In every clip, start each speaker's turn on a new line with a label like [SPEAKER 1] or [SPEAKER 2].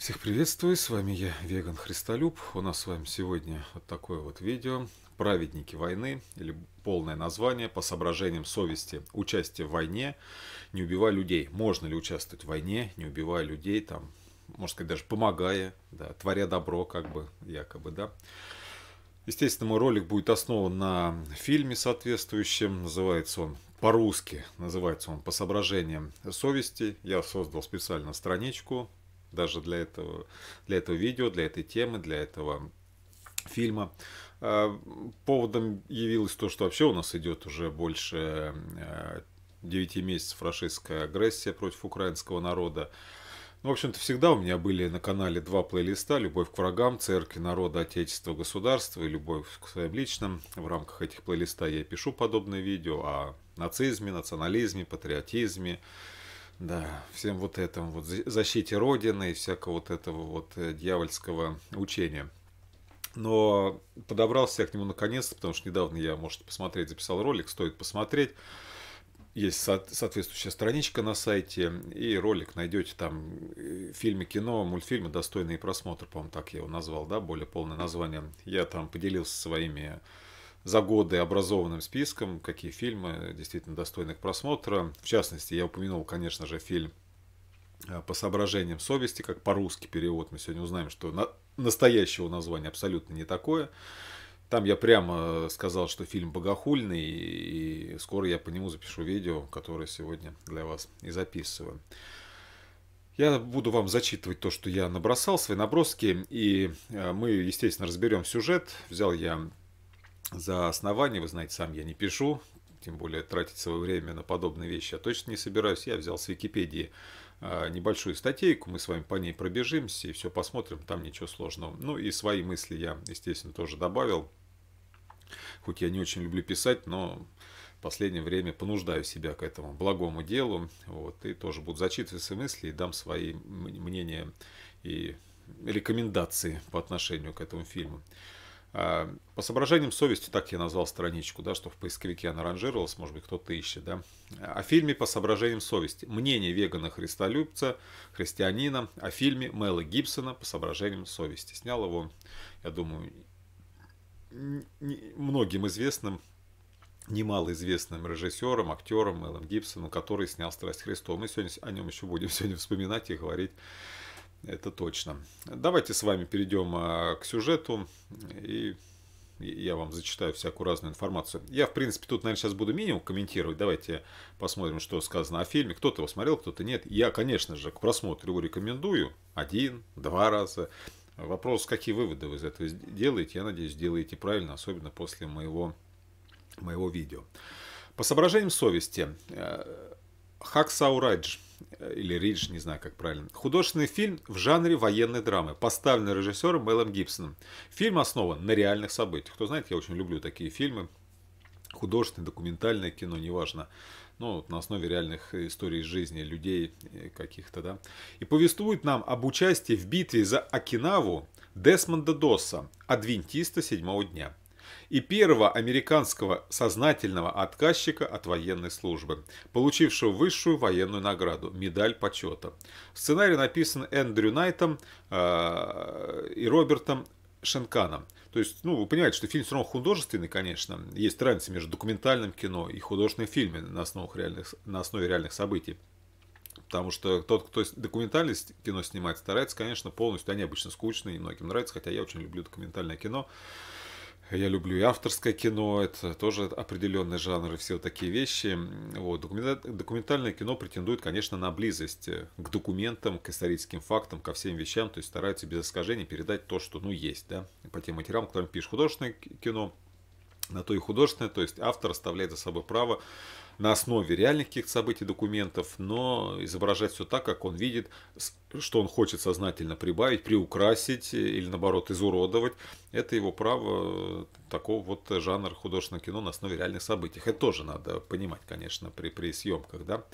[SPEAKER 1] Всех приветствую, с вами я, Веган Христолюб. У нас с вами сегодня вот такое вот видео «Праведники войны» или полное название «По соображениям совести. Участие в войне, не убивая людей». Можно ли участвовать в войне, не убивая людей, там, можно сказать, даже помогая, да, творя добро, как бы, якобы, да. Естественно, мой ролик будет основан на фильме соответствующем, называется он по-русски, называется он «По соображениям совести». Я создал специально страничку даже для этого, для этого видео, для этой темы, для этого фильма. А, поводом явилось то, что вообще у нас идет уже больше 9 э, месяцев российская агрессия против украинского народа. Ну, в общем-то, всегда у меня были на канале два плейлиста «Любовь к врагам», «Церкви, народа, отечества, государства» и «Любовь к своим личным». В рамках этих плейлиста я пишу подобные видео о нацизме, национализме, патриотизме, да, всем вот этому вот защите Родины и всякого вот этого вот э, дьявольского учения. Но подобрался я к нему наконец-то, потому что недавно я, может, посмотреть, записал ролик, стоит посмотреть. Есть соответствующая страничка на сайте, и ролик найдете там э, фильмы, кино, мультфильмы, достойные просмотр, по-моему, так я его назвал, да, более полное название. Я там поделился своими за годы образованным списком, какие фильмы действительно достойны просмотра. В частности, я упомянул, конечно же, фильм э, по соображениям совести, как по-русски перевод. Мы сегодня узнаем, что на... настоящего названия абсолютно не такое. Там я прямо э, сказал, что фильм богохульный, и скоро я по нему запишу видео, которое сегодня для вас и записываю. Я буду вам зачитывать то, что я набросал, свои наброски, и э, мы, естественно, разберем сюжет. Взял я за основание, вы знаете, сам я не пишу, тем более тратить свое время на подобные вещи я точно не собираюсь. Я взял с Википедии а, небольшую статейку, мы с вами по ней пробежимся и все посмотрим, там ничего сложного. Ну и свои мысли я, естественно, тоже добавил. Хоть я не очень люблю писать, но в последнее время понуждаю себя к этому благому делу. Вот, и тоже буду зачитывать свои мысли и дам свои мнения и рекомендации по отношению к этому фильму. А, по соображениям совести, так я назвал страничку, да, что в поисковике она ранжировалась, может быть, кто-то ищет, да. О фильме «По соображениям совести». Мнение вегана-христолюбца, христианина о фильме Мэла Гибсона «По соображениям совести». Снял его, я думаю, многим известным известным режиссером, актером Мэлом Гибсоном, который снял «Страсть Христова». Мы сегодня о нем еще будем сегодня вспоминать и говорить это точно. Давайте с вами перейдем а, к сюжету. И я вам зачитаю всякую разную информацию. Я, в принципе, тут, наверное, сейчас буду минимум комментировать. Давайте посмотрим, что сказано о фильме. Кто-то его смотрел, кто-то нет. Я, конечно же, к просмотру его рекомендую. Один, два раза. Вопрос, какие выводы вы из этого делаете. Я надеюсь, делаете правильно, особенно после моего, моего видео. По соображениям совести, э, Хак Саурадж – или Ридж, не знаю, как правильно. Художественный фильм в жанре военной драмы, поставленный режиссером Мэлом Гибсоном. Фильм основан на реальных событиях. Кто знает, я очень люблю такие фильмы. Художественное, документальное кино, неважно. Ну, вот на основе реальных историй жизни людей э, каких-то, да. И повествует нам об участии в битве за Окинаву Десмонда Досса, адвентиста седьмого дня и первого американского сознательного отказчика от военной службы, получившего высшую военную награду – медаль почета. Сценарий написан Эндрю Найтом э, и Робертом Шенканом. То есть, ну, вы понимаете, что фильм все равно художественный, конечно. Есть разница между документальным кино и художественным фильмом на, основах реальных, на основе реальных событий. Потому что тот, кто документальное кино снимает, старается, конечно, полностью. Они а обычно скучные, многим нравится, хотя я очень люблю документальное кино. Я люблю и авторское кино, это тоже определенные жанры, все такие вещи. Вот. Документальное кино претендует, конечно, на близость э, к документам, к историческим фактам, ко всем вещам, то есть стараются без искажений передать то, что ну есть, да, по тем материалам, которым пишет художественное кино, на то и художественное, то есть автор оставляет за собой право на основе реальных каких-то событий, документов, но изображать все так, как он видит, что он хочет сознательно прибавить, приукрасить э, или, наоборот, изуродовать. Это его право э, такого вот жанра художественного кино на основе реальных событий. Это тоже надо понимать, конечно, при, при съемках, да.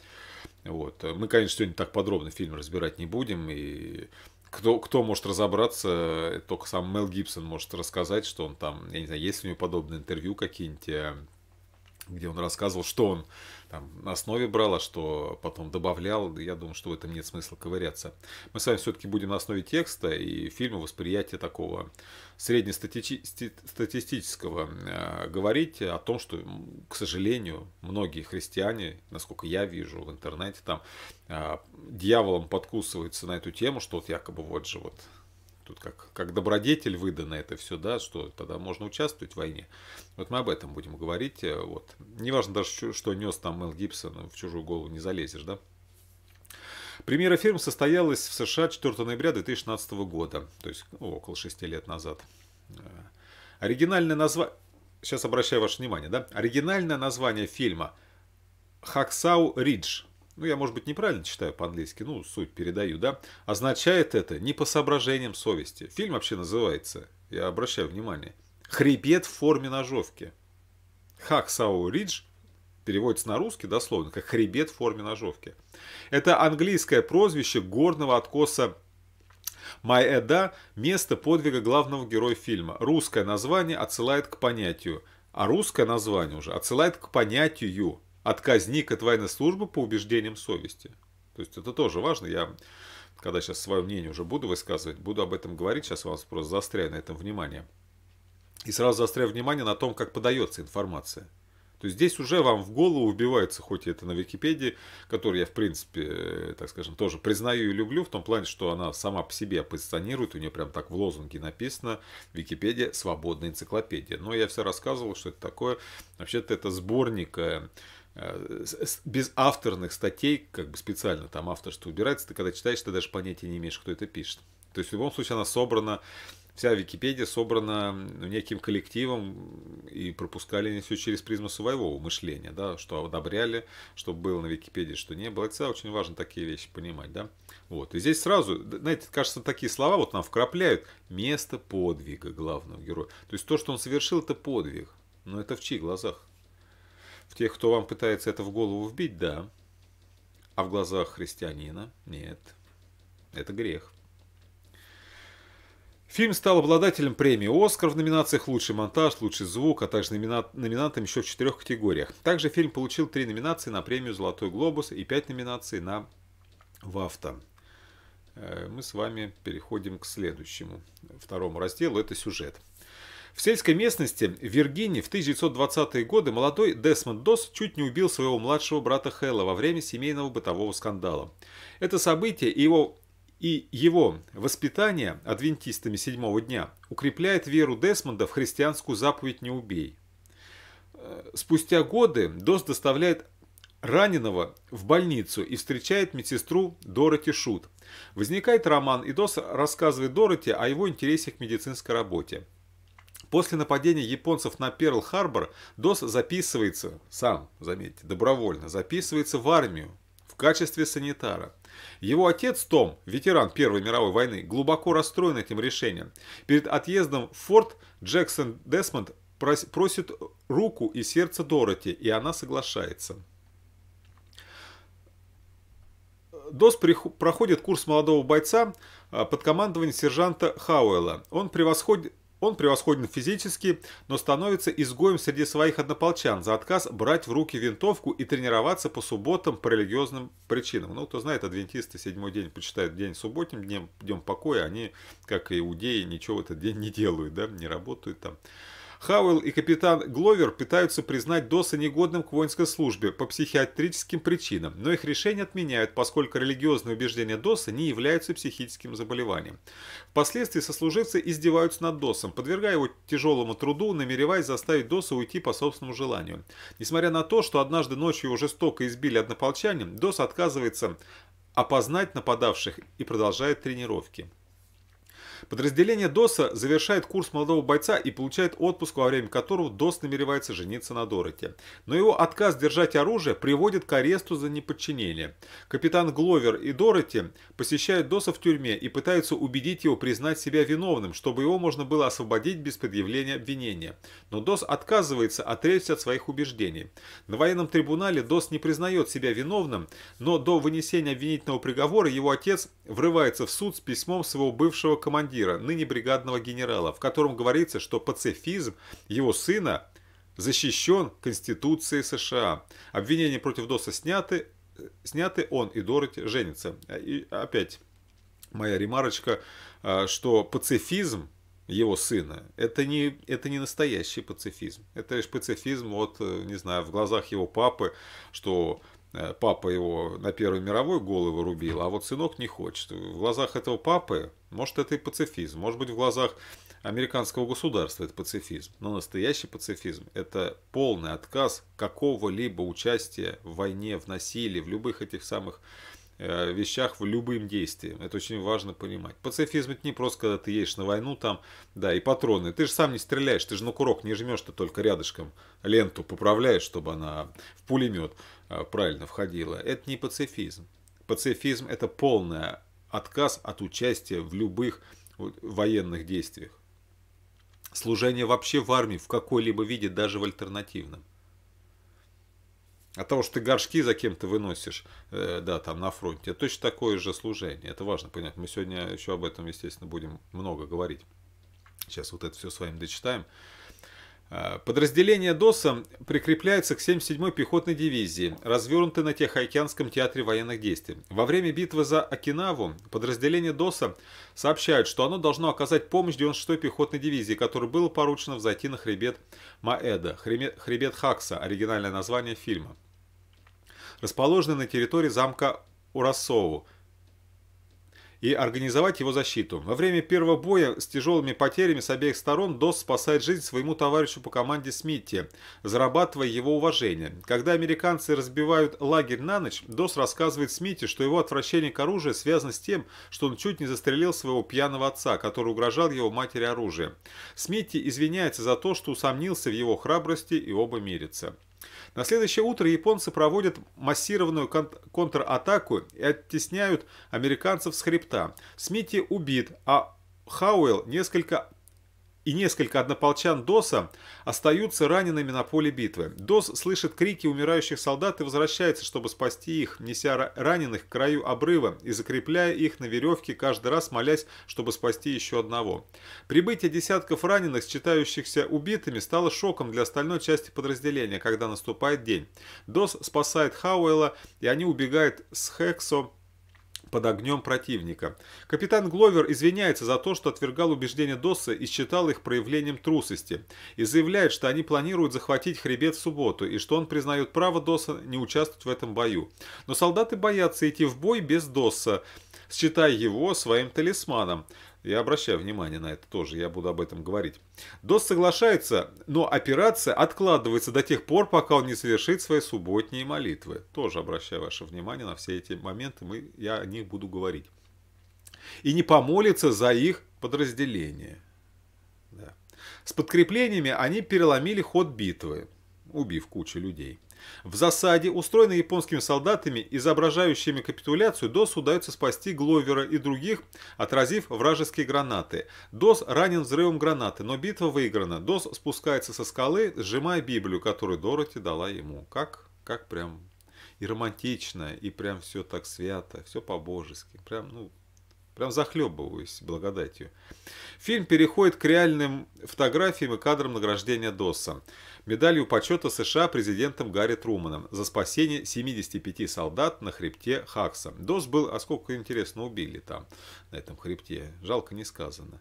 [SPEAKER 1] Вот. Мы, конечно, сегодня так подробно фильм разбирать не будем, и кто, кто может разобраться, э, только сам Мел Гибсон может рассказать, что он там, я не знаю, есть ли у него подобные интервью какие-нибудь, где он рассказывал, что он там на основе брал, а что потом добавлял. Я думаю, что в этом нет смысла ковыряться. Мы с вами все-таки будем на основе текста и фильма восприятия такого среднестатистического э, говорить о том, что, к сожалению, многие христиане, насколько я вижу в интернете, там э, дьяволом подкусываются на эту тему, что вот якобы вот же вот тут как, как добродетель выдано это все, да, что тогда можно участвовать в войне. Вот мы об этом будем говорить. Э, вот. Неважно даже, что, что нес там Мел Гибсон, в чужую голову не залезешь, да. Премьера фильма состоялась в США 4 ноября 2016 года, то есть ну, около 6 лет назад. Э, оригинальное название... Сейчас обращаю ваше внимание, да? Оригинальное название фильма «Хаксау Ридж», ну я, может быть, неправильно читаю по-английски, ну, суть передаю, да, означает это не по соображениям совести. Фильм вообще называется, я обращаю внимание, «Хребет в форме ножовки». Хак Сао Ридж переводится на русский дословно как «хребет в форме ножовки». Это английское прозвище горного откоса Майэда – место подвига главного героя фильма. Русское название отсылает к понятию, а русское название уже отсылает к понятию отказник от военной службы по убеждениям совести. То есть это тоже важно. Я, когда сейчас свое мнение уже буду высказывать, буду об этом говорить. Сейчас вас просто заостряю на этом внимание. И сразу заостряю внимание на том, как подается информация. То есть здесь уже вам в голову убивается, хоть это на Википедии, которую я, в принципе, э, так скажем, тоже признаю и люблю, в том плане, что она сама по себе позиционирует, у нее прям так в лозунге написано «Википедия – свободная энциклопедия». Но я все рассказывал, что это такое. Вообще-то это сборник э, Э, без авторных статей, как бы специально там автор что убирается, ты когда читаешь, ты даже понятия не имеешь, кто это пишет. То есть в любом случае она собрана, вся Википедия собрана неким коллективом и пропускали они все через призму своего мышления, да, что одобряли, что было на Википедии, что не было. Это очень важно такие вещи понимать, да. Вот, и здесь сразу, знаете, кажется, такие слова вот нам вкрапляют место подвига главного героя. То есть то, что он совершил, это подвиг, но это в чьих глазах? В тех, кто вам пытается это в голову вбить, да. А в глазах христианина нет. Это грех. Фильм стал обладателем премии «Оскар» в номинациях «Лучший монтаж», «Лучший звук», а также номинат, номинантом еще в четырех категориях. Также фильм получил три номинации на премию «Золотой глобус» и пять номинаций на «Вафта». Э, мы с вами переходим к следующему, второму разделу, это сюжет. В сельской местности в Виргинии в 1920-е годы молодой Десмонд Дос чуть не убил своего младшего брата Хэлла во время семейного бытового скандала. Это событие и его и его воспитание адвентистами седьмого дня укрепляет веру Десмонда в христианскую заповедь «Не убей». Э, спустя годы Дос доставляет раненого в больницу и встречает медсестру Дороти Шут. Возникает роман, и Дос рассказывает Дороти о его интересе к медицинской работе. После нападения японцев на Перл-Харбор Дос записывается, сам, заметьте, добровольно, записывается в армию в качестве санитара. Его отец Том, ветеран Первой мировой войны, глубоко расстроен этим решением. Перед отъездом в форт Джексон Десмонд просит руку и сердце Дороти, и она соглашается. Дос проходит курс молодого бойца а, под командованием сержанта Хауэлла. Он превосходит он превосходен физически, но становится изгоем среди своих однополчан за отказ брать в руки винтовку и тренироваться по субботам по религиозным причинам. Ну, кто знает, адвентисты седьмой день почитают день субботним, днем, днем покоя, они, как и иудеи, ничего в этот день не делают, да, не работают там. Хауэлл и капитан Гловер пытаются признать ДОСа негодным к воинской службе по психиатрическим причинам, но их решение отменяют, поскольку религиозные убеждения ДОСа не являются психическим заболеванием. Впоследствии сослуживцы издеваются над ДОСом, подвергая его тяжелому труду, намереваясь заставить ДОСа уйти по собственному желанию. Несмотря на то, что однажды ночью его жестоко избили однополчане, ДОС отказывается опознать нападавших и продолжает тренировки. Подразделение ДОСа завершает курс молодого бойца и получает отпуск, во время которого ДОС намеревается жениться на Дороте. Но его отказ держать оружие приводит к аресту за неподчинение. Капитан Гловер и Дороти посещают ДОСа в тюрьме и пытаются убедить его признать себя виновным, чтобы его можно было освободить без предъявления обвинения. Но ДОС отказывается отречься от своих убеждений. На военном трибунале ДОС не признает себя виновным, но до вынесения обвинительного приговора его отец врывается в суд с письмом своего бывшего командира командира, ныне бригадного генерала, в котором говорится, что пацифизм его сына защищен Конституцией США. Обвинения против ДОСа сняты, э, сняты он и Дороти женится. И опять моя ремарочка, э, что пацифизм его сына, это не, это не настоящий пацифизм. Это лишь пацифизм, вот, э, не знаю, в глазах его папы, что Э, папа его на Первую мировую голову рубил, а вот сынок не хочет. В глазах этого папы, может, это и пацифизм, может быть, в глазах американского государства это пацифизм. Но настоящий пацифизм – это полный отказ какого-либо участия в войне, в насилии, в любых этих самых э, вещах, в любым действии. Это очень важно понимать. Пацифизм это не просто, когда ты едешь на войну там, да, и патроны. Ты же сам не стреляешь, ты же на курок не жмешь, ты только рядышком ленту поправляешь, чтобы она в пулемет. Э, правильно входила, это не пацифизм. Пацифизм – это полный отказ от участия в любых военных действиях. Служение вообще в армии в какой-либо виде, даже в альтернативном. От того, что ты горшки за кем-то выносишь, э, да, там на фронте, это точно такое же служение. Это важно понять. Мы сегодня еще об этом, естественно, будем много говорить. Сейчас вот это все с вами дочитаем. Э, подразделение ДОСа прикрепляется к 77-й пехотной дивизии, развернутой на Тихоокеанском театре военных действий. Во время битвы за Окинаву подразделение ДОСа сообщает, что оно должно оказать помощь 96-й пехотной дивизии, которой было поручено взойти на хребет Маэда, хребет Хакса, оригинальное название фильма, расположенный на территории замка Урасову, и организовать его защиту. Во время первого боя с тяжелыми потерями с обеих сторон Дос спасает жизнь своему товарищу по команде Смитти, зарабатывая его уважение. Когда американцы разбивают лагерь на ночь, Дос рассказывает Смитти, что его отвращение к оружию связано с тем, что он чуть не застрелил своего пьяного отца, который угрожал его матери оружием. Смитти извиняется за то, что усомнился в его храбрости и оба мирятся. На следующее утро японцы проводят массированную кон контратаку и оттесняют американцев с хребта. Смити убит, а Хауэлл несколько и несколько однополчан Доса остаются ранеными на поле битвы. Дос слышит крики умирающих солдат и возвращается, чтобы спасти их, неся раненых к краю обрыва и закрепляя их на веревке, каждый раз молясь, чтобы спасти еще одного. Прибытие десятков раненых, считающихся убитыми, стало шоком для остальной части подразделения, когда наступает день. Дос спасает Хауэлла, и они убегают с Хексо под огнем противника. Капитан Гловер извиняется за то, что отвергал убеждения Досса и считал их проявлением трусости, и заявляет, что они планируют захватить хребет в субботу, и что он признает право Досса не участвовать в этом бою. Но солдаты боятся идти в бой без Досса, считая его своим талисманом. Я обращаю внимание на это тоже, я буду об этом говорить. Дос соглашается, но операция откладывается до тех пор, пока он не совершит свои субботние молитвы. Тоже обращаю ваше внимание на все эти моменты, мы, я о них буду говорить. И не помолится за их подразделение. Да. С подкреплениями они переломили ход битвы, убив кучу людей. В засаде, устроенной японскими солдатами, изображающими капитуляцию, ДОС удается спасти Гловера и других, отразив вражеские гранаты. ДОС ранен взрывом гранаты, но битва выиграна. ДОС спускается со скалы, сжимая Библию, которую Дороти дала ему. Как? Как прям и романтично, и прям все так свято, все по-божески. Прям, ну, Прям захлебываюсь благодатью. Фильм переходит к реальным фотографиям и кадрам награждения Досса. Медалью почета США президентом Гарри Труманом за спасение 75 солдат на хребте Хакса. Дос был, а сколько интересно убили там, на этом хребте. Жалко не сказано.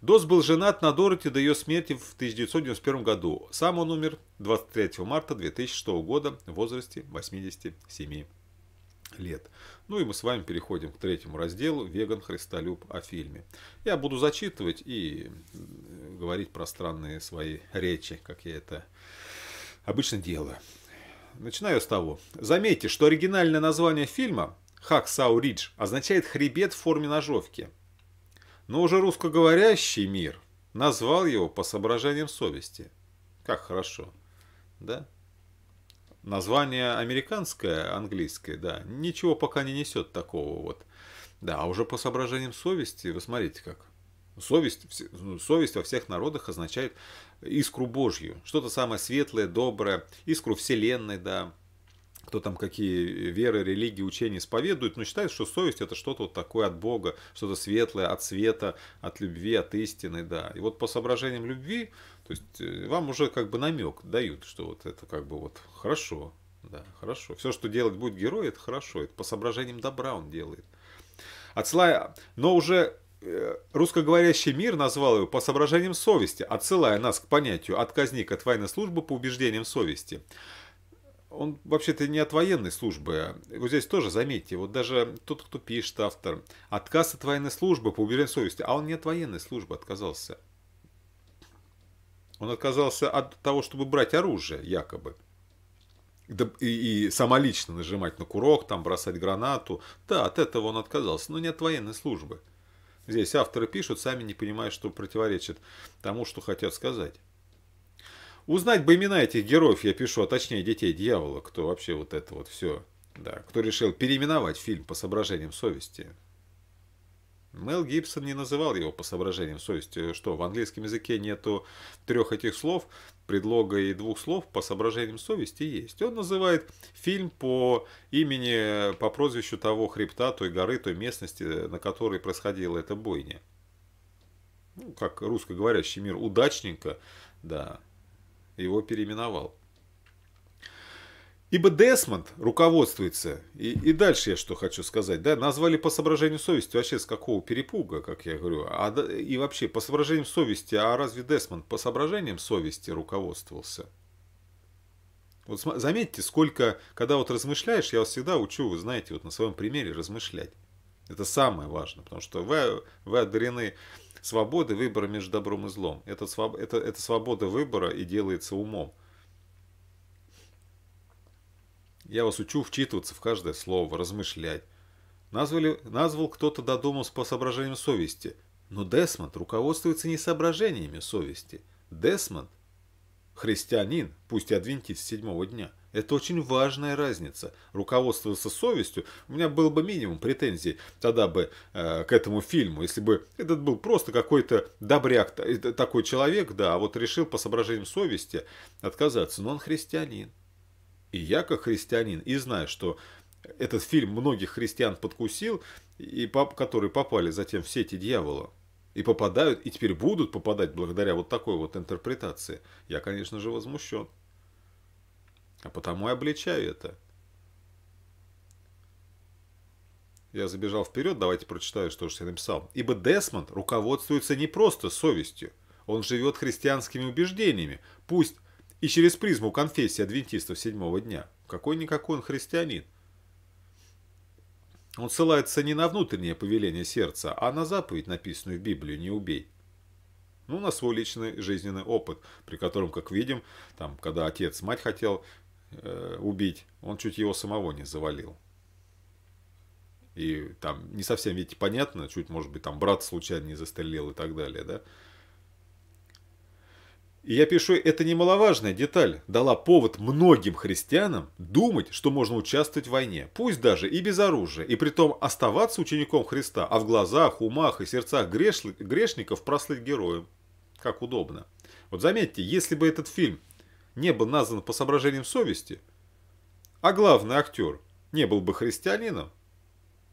[SPEAKER 1] Дос был женат на Дороти до ее смерти в 1991 году. Сам он умер 23 марта 2006 года в возрасте 87 лет. Ну и мы с вами переходим к третьему разделу «Веган Христолюб о фильме». Я буду зачитывать и говорить пространные свои речи, как я это обычно делаю. Начинаю с того. Заметьте, что оригинальное название фильма «Хак Сау Ридж» означает «хребет в форме ножовки». Но уже русскоговорящий мир назвал его по соображениям совести. Как хорошо, да? Название американское, английское, да, ничего пока не несет такого вот. Да, а уже по соображениям совести, вы смотрите как. Совесть, ну, совесть во всех народах означает искру Божью, что-то самое светлое, доброе, искру Вселенной, да, кто там какие веры, религии, учения исповедуют, но считают, что совесть это что-то вот такое от Бога, что-то светлое, от света, от любви, от истины, да. И вот по соображениям любви то есть э, вам уже как бы намек дают, что вот это как бы вот хорошо, да, хорошо. Все, что делать будет герой, это хорошо, это по соображениям добра он делает. Отсылая, но уже э, русскоговорящий мир назвал его по соображениям совести, отсылая нас к понятию «отказник от военной службы по убеждениям совести». Он вообще-то не от военной службы. А, вот здесь тоже, заметьте, вот даже тот, кто пишет, автор, отказ от военной службы по убеждениям совести, а он не от военной службы отказался – он отказался от того, чтобы брать оружие, якобы. И, и самолично нажимать на курок, там бросать гранату. Да, от этого он отказался, но не от военной службы. Здесь авторы пишут, сами не понимают, что противоречит тому, что хотят сказать. Узнать бы имена этих героев, я пишу, а точнее детей дьявола, кто вообще вот это вот все, да, кто решил переименовать фильм по соображениям совести. Мел Гибсон не называл его по соображениям совести. Э, что, в английском языке нету трех этих слов, предлога и двух слов по соображениям совести есть. Он называет фильм по имени, э, по прозвищу того хребта, той горы, той местности, э, на которой происходила эта бойня. Ну, как русскоговорящий мир удачненько, да, его переименовал. Ибо Десмонд руководствуется, и, и дальше я что хочу сказать, да, назвали по соображению совести, вообще с какого перепуга, как я говорю, а, и вообще по соображениям совести, а разве Десмонд по соображениям совести руководствовался? Вот заметьте, сколько, когда вот размышляешь, я вас всегда учу, вы знаете, вот на своем примере размышлять. Это самое важное, потому что вы, вы одарены свободы выбора между добром и злом. Это, это, это свобода выбора и делается умом. Я вас учу вчитываться в каждое слово, размышлять. Назвали, назвал кто-то додумался по соображениям совести. Но Десмонд руководствуется не соображениями совести. Десмонд – христианин, пусть и адвентист седьмого дня. Это очень важная разница. Руководствоваться совестью, у меня был бы минимум претензий тогда бы э, к этому фильму, если бы этот был просто какой-то добряк, э, такой человек, да, а вот решил по соображениям совести отказаться. Но он христианин. И я, как христианин, и знаю, что этот фильм многих христиан подкусил, и поп, которые попали затем в сети дьявола. И попадают, и теперь будут попадать благодаря вот такой вот интерпретации. Я, конечно же, возмущен. А потому и обличаю это. Я забежал вперед, давайте прочитаю, что же я написал. Ибо Десмонд руководствуется не просто совестью. Он живет христианскими убеждениями. Пусть и через призму конфессии адвентистов седьмого дня. Какой-никакой он христианин. Он ссылается не на внутреннее повеление сердца, а на заповедь, написанную в Библию: «Не убей». Ну, на свой личный жизненный опыт, при котором, как видим, там, когда отец мать хотел э, убить, он чуть его самого не завалил. И там не совсем, видите, понятно, чуть, может быть, там брат случайно не застрелил и так далее, да? И я пишу, это немаловажная деталь дала повод многим христианам думать, что можно участвовать в войне, пусть даже и без оружия, и притом оставаться учеником Христа, а в глазах, умах и сердцах греш... грешников прослыть героем. Как удобно. Вот заметьте, если бы этот фильм не был назван по соображениям совести, а главный актер не был бы христианином,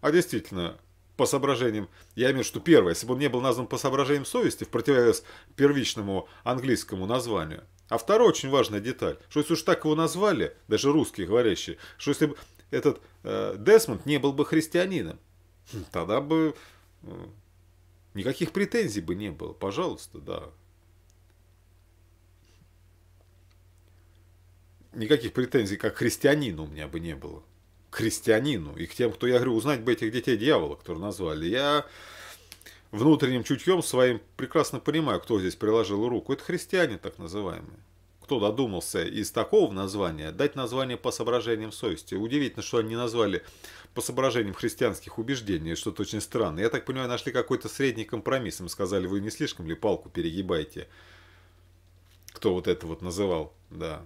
[SPEAKER 1] а действительно по соображениям, я имею в виду, что первое, если бы он не был назван по соображениям совести, в противовес первичному английскому названию. А вторая очень важная деталь, что если уж так его назвали, даже русские говорящие, что если бы этот э, Десмонд не был бы христианином, хм, тогда бы э, никаких претензий бы не было. Пожалуйста, да. Никаких претензий как христианину у меня бы не было к христианину и к тем, кто, я говорю, узнать бы этих детей дьявола, которые назвали. Я внутренним чутьем своим прекрасно понимаю, кто здесь приложил руку. Это христиане так называемые. Кто додумался из такого названия дать название по соображениям совести. Удивительно, что они назвали по соображениям христианских убеждений, что-то очень странно. Я так понимаю, нашли какой-то средний компромисс. Им сказали, вы не слишком ли палку перегибаете? Кто вот это вот называл, да.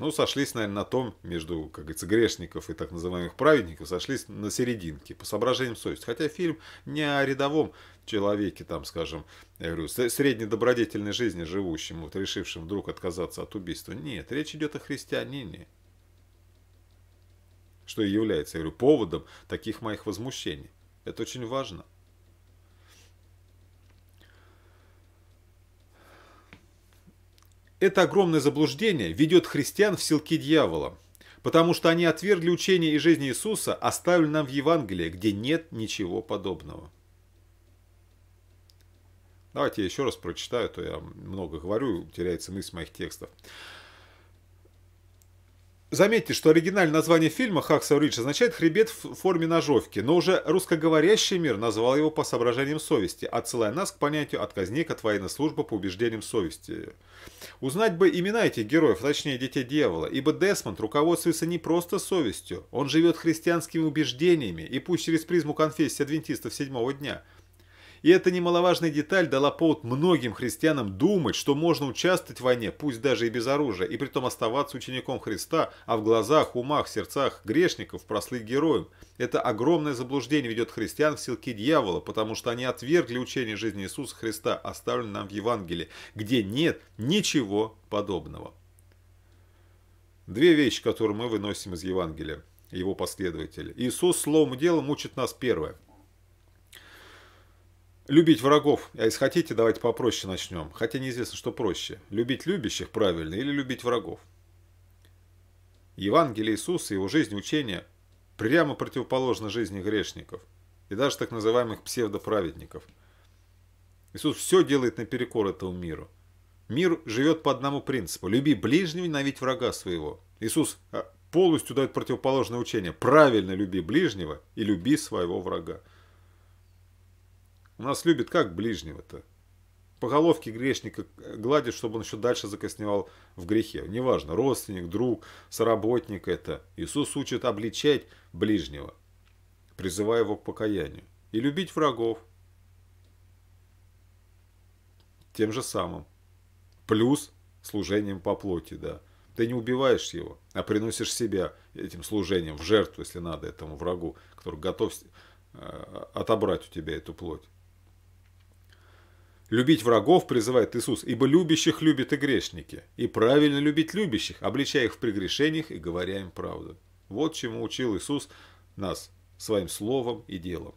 [SPEAKER 1] Ну, сошлись, наверное, на том, между, как говорится, грешников и так называемых праведников, сошлись на серединке, по соображениям совести. Хотя фильм не о рядовом человеке, там, скажем, я говорю, среднедобродетельной жизни живущему, вот, решившим вдруг отказаться от убийства. Нет, речь идет о христианине, что и является, я говорю, поводом таких моих возмущений. Это очень важно. Это огромное заблуждение ведет христиан в селки дьявола, потому что они отвергли учение и жизнь Иисуса, оставили нам в Евангелии, где нет ничего подобного. Давайте я еще раз прочитаю, а то я много говорю, теряется мысль моих текстов. Заметьте, что оригинальное название фильма «Хакса Ридж» означает «хребет в форме ножовки», но уже русскоговорящий мир назвал его по соображениям совести, отсылая нас к понятию «отказник от военной службы по убеждениям совести». Узнать бы имена этих героев, точнее детей дьявола, ибо Десмонд руководствуется не просто совестью, он живет христианскими убеждениями, и пусть через призму конфессии адвентистов седьмого дня – и эта немаловажная деталь дала повод многим христианам думать, что можно участвовать в войне, пусть даже и без оружия, и притом оставаться учеником Христа, а в глазах, умах, сердцах грешников прослыть героем. Это огромное заблуждение ведет христиан в силки дьявола, потому что они отвергли учение жизни Иисуса Христа, оставленное нам в Евангелии, где нет ничего подобного. Две вещи, которые мы выносим из Евангелия, его последователи. Иисус словом и делом учит нас первое – Любить врагов, а если хотите, давайте попроще начнем. Хотя неизвестно, что проще. Любить любящих правильно или любить врагов. Евангелие Иисуса и его жизнь учение прямо противоположно жизни грешников и даже так называемых псевдоправедников. Иисус все делает наперекор этому миру. Мир живет по одному принципу – люби ближнего, ненавидь врага своего. Иисус э, полностью дает противоположное учение – правильно люби ближнего и люби своего врага. У нас любит как ближнего-то. По головке грешника гладит, чтобы он еще дальше закосневал в грехе. Неважно, родственник, друг, соработник это. Иисус учит обличать ближнего, призывая его к покаянию. И любить врагов. Тем же самым. Плюс служением по плоти, да. Ты не убиваешь его, а приносишь себя этим служением в жертву, если надо, этому врагу, который готов э, отобрать у тебя эту плоть. Любить врагов призывает Иисус, ибо любящих любят и грешники. И правильно любить любящих, обличая их в прегрешениях и говоря им правду. Вот чему учил Иисус нас своим словом и делом.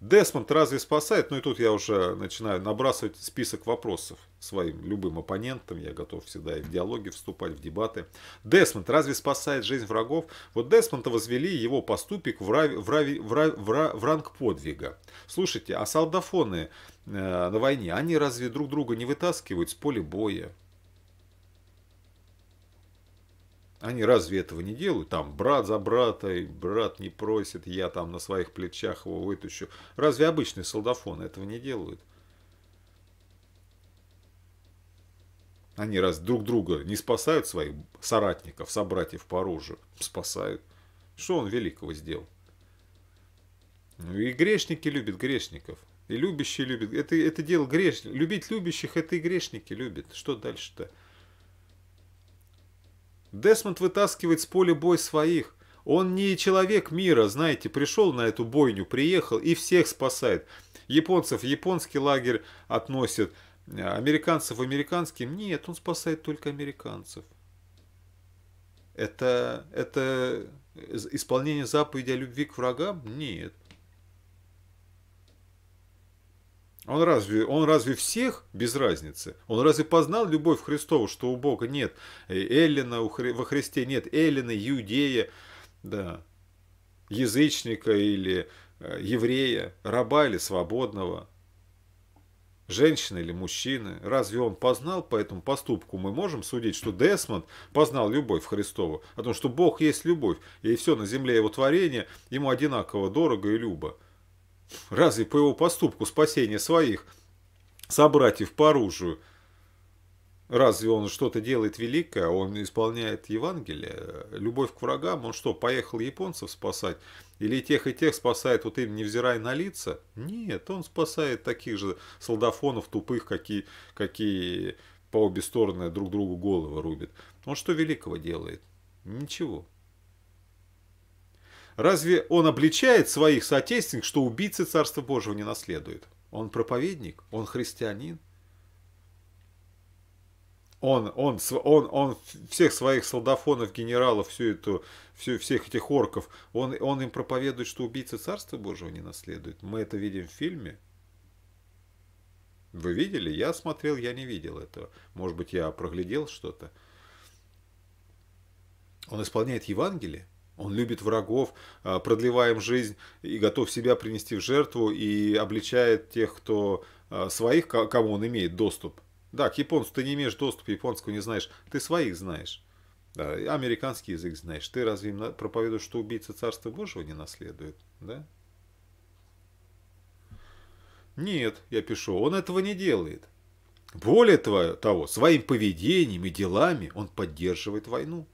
[SPEAKER 1] Десмонд разве спасает? Ну и тут я уже начинаю набрасывать список вопросов своим любым оппонентам. Я готов всегда и в диалоги вступать, в дебаты. Десмонд разве спасает жизнь врагов? Вот Десмонда возвели его поступик в, рави, в, рави, в, рави, в, рави, в ранг подвига. Слушайте, а солдафоны э, на войне, они разве друг друга не вытаскивают с поля боя? Они разве этого не делают? Там брат за брата, и брат не просит, я там на своих плечах его вытащу. Разве обычные солдафоны этого не делают? Они раз друг друга не спасают своих соратников, собратьев по оружию? Спасают. Что он великого сделал? Ну, и грешники любят грешников. И любящие любят. Это, это дело грешников. Любить любящих, это и грешники любят. Что дальше-то? Десмонд вытаскивает с поля бой своих. Он не человек мира, знаете, пришел на эту бойню, приехал и всех спасает. Японцев в японский лагерь относят, американцев в американский. Нет, он спасает только американцев. Это, это исполнение заповеди о любви к врагам? Нет. Он разве, он разве всех без разницы? Он разве познал любовь Христову, что у Бога нет э, Эллина, Хри, во Христе нет Эллина, Иудея, да, язычника или э, еврея, раба или свободного, женщины или мужчины. Разве он познал по этому поступку? Мы можем судить, что Десмонд познал любовь Христову, о том, что Бог есть любовь, и все на земле его творение ему одинаково дорого и любо. Разве по его поступку спасение своих собратьев по оружию? Разве он что-то делает великое? А он исполняет Евангелие? Любовь к врагам? Он что, поехал японцев спасать? Или тех и тех спасает вот им, невзирая на лица? Нет, он спасает таких же солдафонов тупых, какие, какие по обе стороны друг другу головы рубит, Он что великого делает? Ничего. Разве он обличает своих соотечественников, что убийцы Царства Божьего не наследуют? Он проповедник, он христианин. Он, он, он, он всех своих солдафонов, генералов, всю эту, всю, всех этих орков, он, он им проповедует, что убийцы Царства Божьего не наследуют. Мы это видим в фильме. Вы видели? Я смотрел, я не видел этого. Может быть, я проглядел что-то. Он исполняет Евангелие? Он любит врагов, а, продлеваем жизнь и готов себя принести в жертву и обличает тех, кто а, своих, кому он имеет доступ. Да, к японцу ты не имеешь доступа, японского не знаешь, ты своих знаешь. Да, американский язык знаешь. Ты разве им проповедуешь, что убийца Царства Божьего не наследует? Да? Нет, я пишу, он этого не делает. Более того, своим поведением и делами он поддерживает войну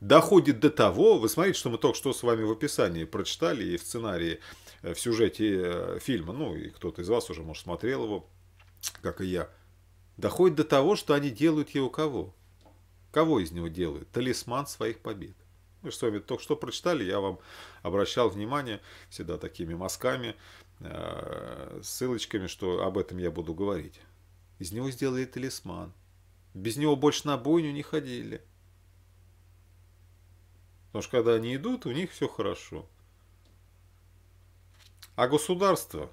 [SPEAKER 1] доходит до того, вы смотрите, что мы только что с вами в описании прочитали и в сценарии, э, в сюжете э, фильма, ну и кто-то из вас уже, может, смотрел его, как и я, доходит до того, что они делают его кого? Кого из него делают? Талисман своих побед. Мы с вами только что прочитали, я вам обращал внимание всегда такими мазками, э, ссылочками, что об этом я буду говорить. Из него сделали талисман. Без него больше на бойню не ходили. Потому что когда они идут, у них все хорошо. А государство,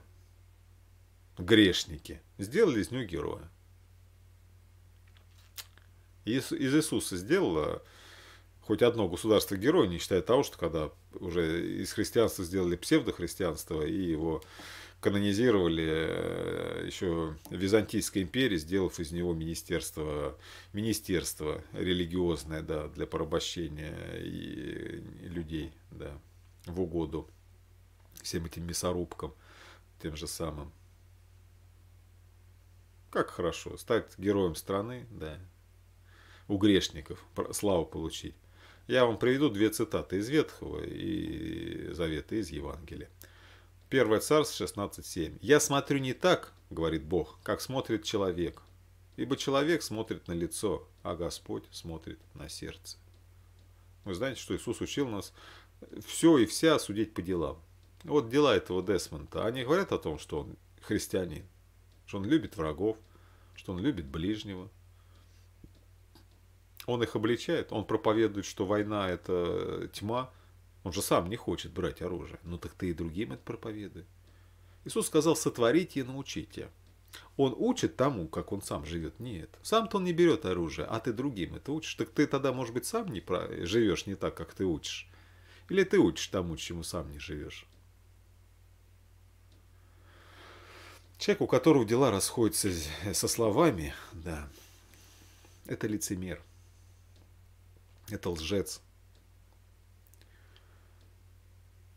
[SPEAKER 1] грешники, сделали из нее героя. Из, из Иисуса сделала хоть одно государство героя, не считая того, что когда уже из христианства сделали псевдохристианство и его канонизировали э, еще Византийской империи, сделав из него министерство, министерство религиозное да, для порабощения и людей да, в угоду всем этим мясорубкам, тем же самым. Как хорошо, стать героем страны, да, у грешников, славу получить. Я вам приведу две цитаты из Ветхого и Завета, из Евангелия. 1 Царств 16.7. «Я смотрю не так, — говорит Бог, — как смотрит человек, ибо человек смотрит на лицо, а Господь смотрит на сердце». Вы знаете, что Иисус учил нас все и вся судить по делам. Вот дела этого Десмонта, они говорят о том, что он христианин, что он любит врагов, что он любит ближнего. Он их обличает, он проповедует, что война – это тьма – он же сам не хочет брать оружие. Ну так ты и другим это проповедуй. Иисус сказал сотворите и научите. Он учит тому, как он сам живет. Нет. Сам-то он не берет оружие, а ты другим это учишь. Так ты тогда, может быть, сам не прав... живешь не так, как ты учишь. Или ты учишь тому, чему сам не живешь. Человек, у которого дела расходятся со словами, да, это лицемер. Это лжец.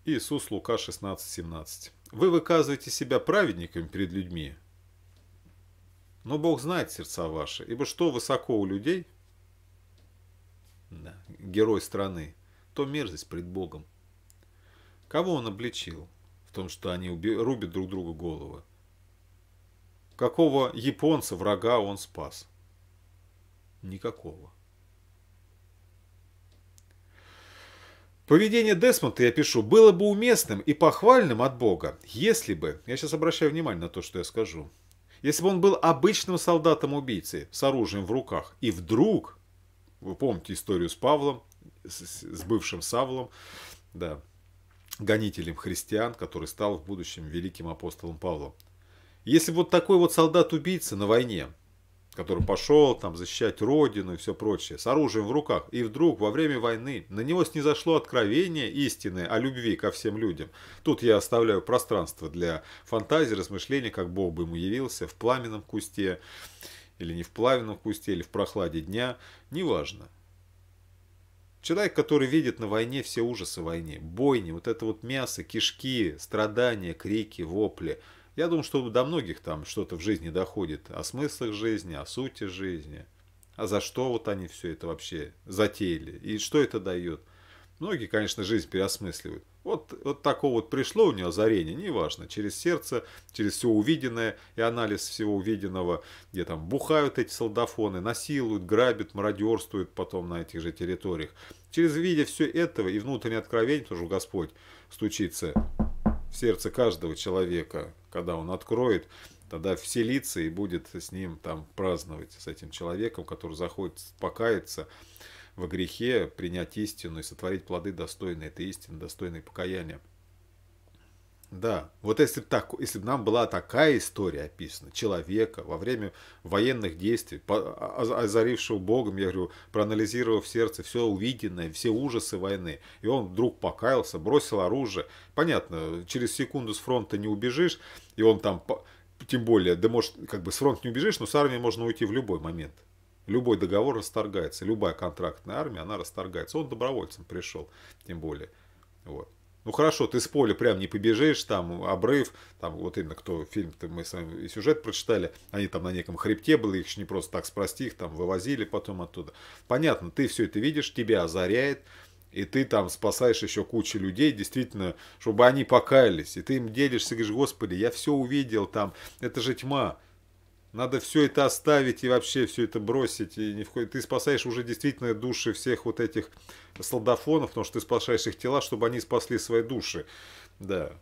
[SPEAKER 1] Иисус Лука 16:17. Вы выказываете себя праведником перед людьми, но Бог знает сердца ваши, ибо что высоко у людей, да, герой страны, то мерзость пред Богом. Кого он обличил в том, что они рубят друг другу головы? Какого японца, врага он спас? Никакого. Поведение Десмонта, я пишу, было бы уместным и похвальным от Бога, если бы, я сейчас обращаю внимание на то, что я скажу, если бы он был обычным солдатом-убийцей с оружием в руках, и вдруг, вы помните историю с Павлом, с, с бывшим Савлом, да, гонителем христиан, который стал в будущем великим апостолом Павлом. Если бы вот такой вот солдат-убийца на войне который пошел там защищать родину и все прочее, с оружием в руках. И вдруг во время войны на него снизошло откровение истины о любви ко всем людям. Тут я оставляю пространство для фантазии, размышлений, как Бог бы ему явился в пламенном кусте, или не в пламенном кусте, или в прохладе дня, неважно. Человек, который видит на войне все ужасы войны, бойни, вот это вот мясо, кишки, страдания, крики, вопли – я думаю, что до многих там что-то в жизни доходит. О смыслах жизни, о сути жизни. А за что вот они все это вообще затеяли? И что это дает? Многие, конечно, жизнь переосмысливают. Вот, вот такого вот пришло у нее озарение, неважно, через сердце, через все увиденное и анализ всего увиденного, где там бухают эти солдафоны, насилуют, грабят, мародерствуют потом на этих же территориях. Через видя все этого и внутреннее откровение, тоже Господь стучится в сердце каждого человека, когда он откроет, тогда все лица и будет с ним там праздновать, с этим человеком, который заходит покаяться во грехе, принять истину и сотворить плоды достойные этой истины, достойные покаяния. Да, вот если бы так, если бы нам была такая история описана, человека во время военных действий, а, а, озарившего Богом, я говорю, проанализировав сердце все увиденное, все ужасы войны, и он вдруг покаялся, бросил оружие, понятно, через секунду с фронта не убежишь, и он там, тем более, да может, как бы с фронта не убежишь, но с армии можно уйти в любой момент. Любой договор расторгается, любая контрактная армия, она расторгается. Он добровольцем пришел, тем более. Вот. Ну хорошо, ты с поля прям не побежишь, там обрыв, там вот именно кто фильм, то мы с вами и сюжет прочитали, они там на неком хребте были, их не просто так спрости, их там вывозили потом оттуда. Понятно, ты все это видишь, тебя озаряет, и ты там спасаешь еще кучу людей, действительно, чтобы они покаялись, и ты им делишься, говоришь, господи, я все увидел там, это же тьма, надо все это оставить и вообще все это бросить. И не входит. Ты спасаешь уже действительно души всех вот этих солдафонов, потому что ты спасаешь их тела, чтобы они спасли свои души. Да.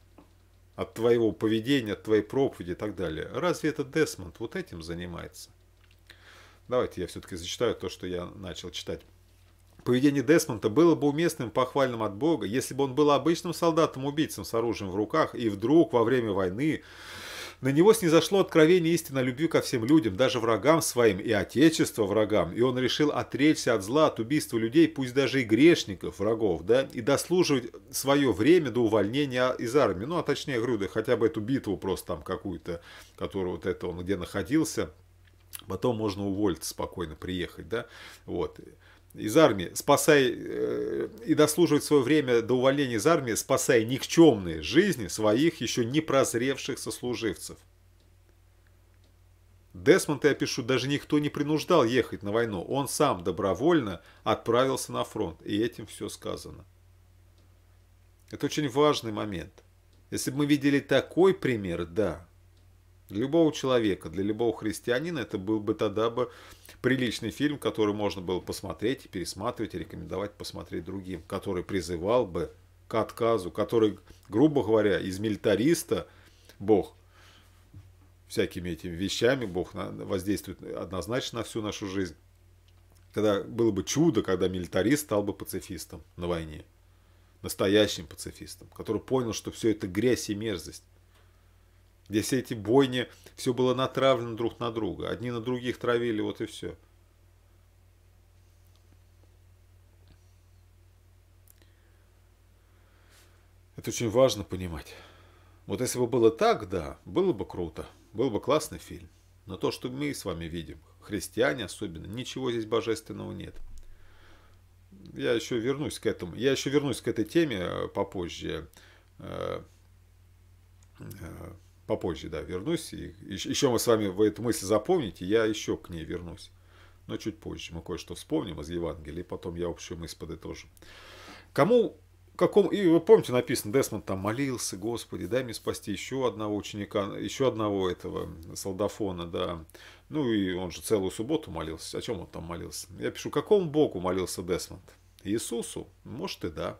[SPEAKER 1] От твоего поведения, от твоей проповеди и так далее. Разве это Десмонд вот этим занимается? Давайте я все-таки зачитаю то, что я начал читать. Поведение Десмонта было бы уместным похвальным от Бога, если бы он был обычным солдатом-убийцем с оружием в руках, и вдруг во время войны на него снизошло откровение истины любви ко всем людям, даже врагам своим и отечества врагам, и он решил отречься от зла, от убийства людей, пусть даже и грешников, врагов, да, и дослуживать свое время до увольнения из армии. Ну, а точнее, говорю, да, хотя бы эту битву просто там какую-то, которую вот это он где находился, Потом можно уволиться спокойно, приехать, да, вот из армии, спасая э, и дослуживать свое время до увольнения из армии, спасая никчемные жизни своих еще не прозревших сослуживцев. Десмонта, я пишу, даже никто не принуждал ехать на войну. Он сам добровольно отправился на фронт. И этим все сказано. Это очень важный момент. Если бы мы видели такой пример, да. Для любого человека, для любого христианина это был бы тогда бы приличный фильм, который можно было посмотреть, пересматривать и рекомендовать посмотреть другим, который призывал бы к отказу, который, грубо говоря, из милитариста Бог всякими этими вещами, Бог воздействует однозначно на всю нашу жизнь. Когда было бы чудо, когда милитарист стал бы пацифистом на войне, настоящим пацифистом, который понял, что все это грязь и мерзость где все эти бойни, все было натравлено друг на друга. Одни на других травили, вот и все. Это очень важно понимать. Вот если бы было так, да, было бы круто, был бы классный фильм. Но то, что мы с вами видим, христиане особенно, ничего здесь божественного нет. Я еще вернусь к этому. Я еще вернусь к этой теме э, попозже э, э, попозже, да, вернусь. И еще мы с вами в эту мысль запомните, я еще к ней вернусь. Но чуть позже мы кое-что вспомним из Евангелия, и потом я общую мысль подытожу. Кому, какому, и вы помните, написано, Десмонд там молился, Господи, дай мне спасти еще одного ученика, еще одного этого солдафона, да. Ну и он же целую субботу молился. О чем он там молился? Я пишу, какому Богу молился Десмонд? Иисусу? Может и да.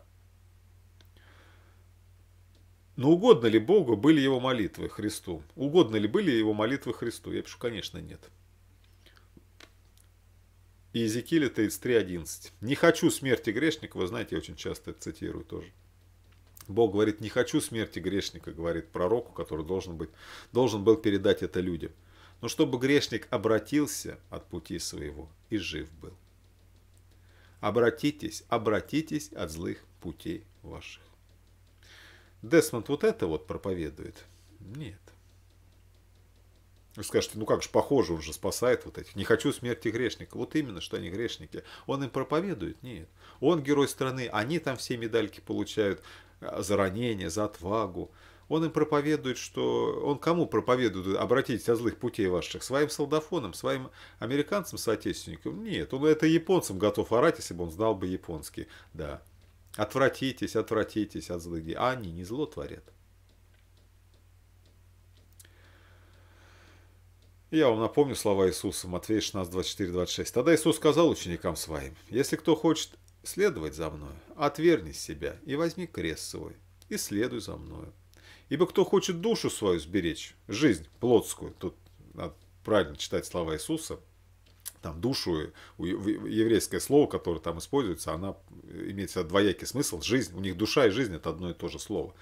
[SPEAKER 1] Но угодно ли Богу были его молитвы Христу? Угодно ли были его молитвы Христу? Я пишу, конечно, нет. Иезекииля 33.11. «Не хочу смерти грешника». Вы знаете, я очень часто это цитирую тоже. Бог говорит, не хочу смерти грешника, говорит пророку, который должен, быть, должен был передать это людям. Но чтобы грешник обратился от пути своего и жив был. Обратитесь, обратитесь от злых путей ваших. Десмонд вот это вот проповедует? Нет. Вы скажете, ну как же, похоже, он же спасает вот этих. Не хочу смерти грешника. Вот именно, что они грешники. Он им проповедует? Нет. Он герой страны, они там все медальки получают э, за ранение, за отвагу. Он им проповедует, что... Он кому проповедует? Обратитесь от злых путей ваших. Своим солдафонам, своим американцам, соотечественникам? Нет. Он это японцам готов орать, если бы он знал бы японский. Да. Отвратитесь, отвратитесь от злых дел. А они не зло творят. Я вам напомню слова Иисуса, Матфея 16, 24, 26. Тогда Иисус сказал ученикам своим, «Если кто хочет следовать за мною, отвернись себя и возьми крест свой, и следуй за мною. Ибо кто хочет душу свою сберечь, жизнь плотскую, тут надо правильно читать слова Иисуса, там душу, еврейское слово, которое там используется, она имеет двоякий смысл. Жизнь, у них душа и жизнь это одно и то же слово.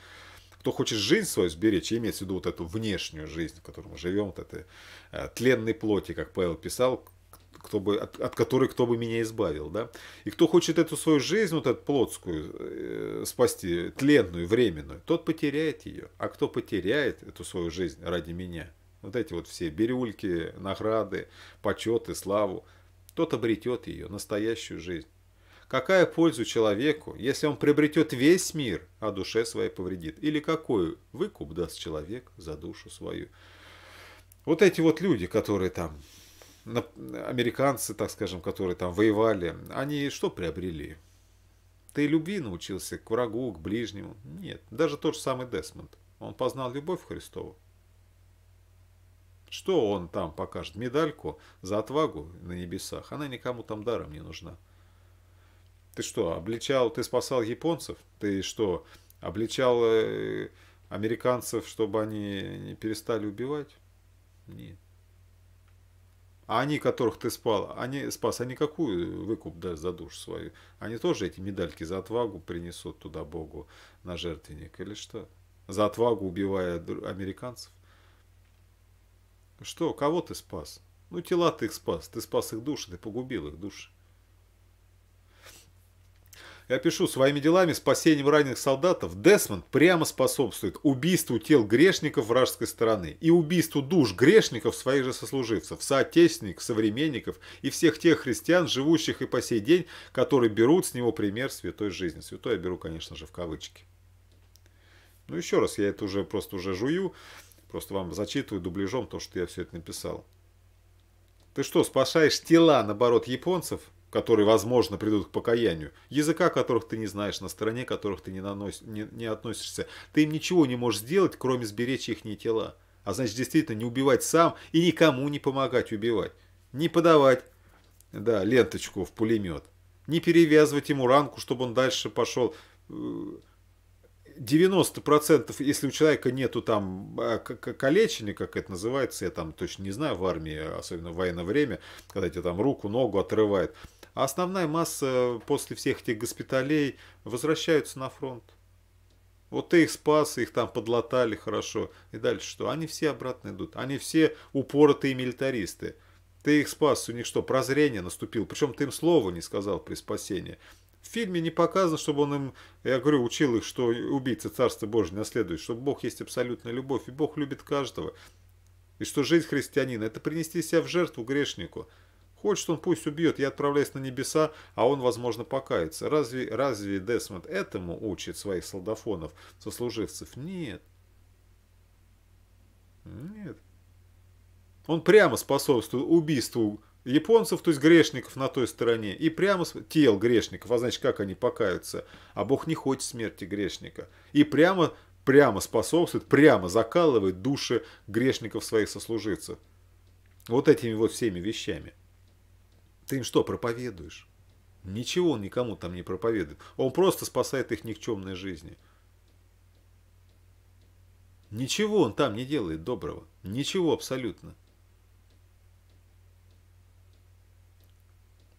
[SPEAKER 1] Кто хочет жизнь свою сберечь, имеется в виду вот эту внешнюю жизнь, в которой мы живем, вот этой э, тленной плоти, как Павел писал, кто бы, от, от которой кто бы меня избавил, да? И кто хочет эту свою жизнь, вот эту плотскую, э, спасти, тленную, временную, тот потеряет ее. А кто потеряет эту свою жизнь ради меня – вот эти вот все бирюльки, награды, почеты, славу, тот обретет ее, настоящую жизнь. Какая пользу человеку, если он приобретет весь мир, а душе своей повредит? Или какой выкуп даст человек за душу свою? Вот эти вот люди, которые там, американцы, так скажем, которые там воевали, они что приобрели? Ты любви научился к врагу, к ближнему? Нет. Даже тот же самый Десмонд. Он познал любовь Христову. Что он там покажет? Медальку за отвагу на небесах? Она никому там даром не нужна. Ты что, обличал, ты спасал японцев? Ты что, обличал э, американцев, чтобы они не перестали убивать? Нет. А они, которых ты спал, они спас, они какую выкуп даст за душу свою? Они тоже эти медальки за отвагу принесут туда Богу на жертвенник или что? За отвагу убивая американцев? Что, кого ты спас? Ну, тела ты их спас, ты спас их души, ты погубил их души. Я пишу, своими делами спасением раненых солдатов Десмонд прямо способствует убийству тел грешников вражеской стороны и убийству душ грешников своих же сослуживцев, соотечественников, современников и всех тех христиан, живущих и по сей день, которые берут с него пример святой жизни. Святой я беру, конечно же, в кавычки. Ну, еще раз, я это уже просто уже жую. Просто вам зачитываю дубляжом то, что я все это написал. Ты что, спасаешь тела, наоборот, японцев, которые, возможно, придут к покаянию, языка которых ты не знаешь, на стороне которых ты не, наносишь, не, не относишься. Ты им ничего не можешь сделать, кроме сберечь их не тела. А значит, действительно, не убивать сам и никому не помогать убивать. Не подавать, да, ленточку в пулемет. Не перевязывать ему ранку, чтобы он дальше пошел э, 90%, если у человека нету там а, калечения, как это называется, я там точно не знаю, в армии, особенно в военное время, когда тебе там руку, ногу отрывает. А основная масса после всех этих госпиталей возвращаются на фронт. Вот ты их спас, их там подлатали хорошо. И дальше что? Они все обратно идут. Они все упоротые милитаристы. Ты их спас, у них что, прозрение наступило. Причем ты им слова не сказал при спасении фильме не показано, чтобы он им, я говорю, учил их, что убийцы Царство Божье наследуют, что Бог есть абсолютная любовь, и Бог любит каждого. И что жизнь христианина – это принести себя в жертву грешнику. Хочет он, пусть убьет, я отправляюсь на небеса, а он, возможно, покается. Разве, разве Десмонд этому учит своих солдафонов, сослуживцев? Нет. Нет. Он прямо способствует убийству японцев, то есть грешников на той стороне, и прямо тел грешников, а значит, как они покаются, а Бог не хочет смерти грешника. И прямо, прямо способствует, прямо закалывает души грешников своих сослужиться. Вот этими вот всеми вещами. Ты им что, проповедуешь? Ничего он никому там не проповедует. Он просто спасает их никчемной жизни. Ничего он там не делает доброго. Ничего абсолютно.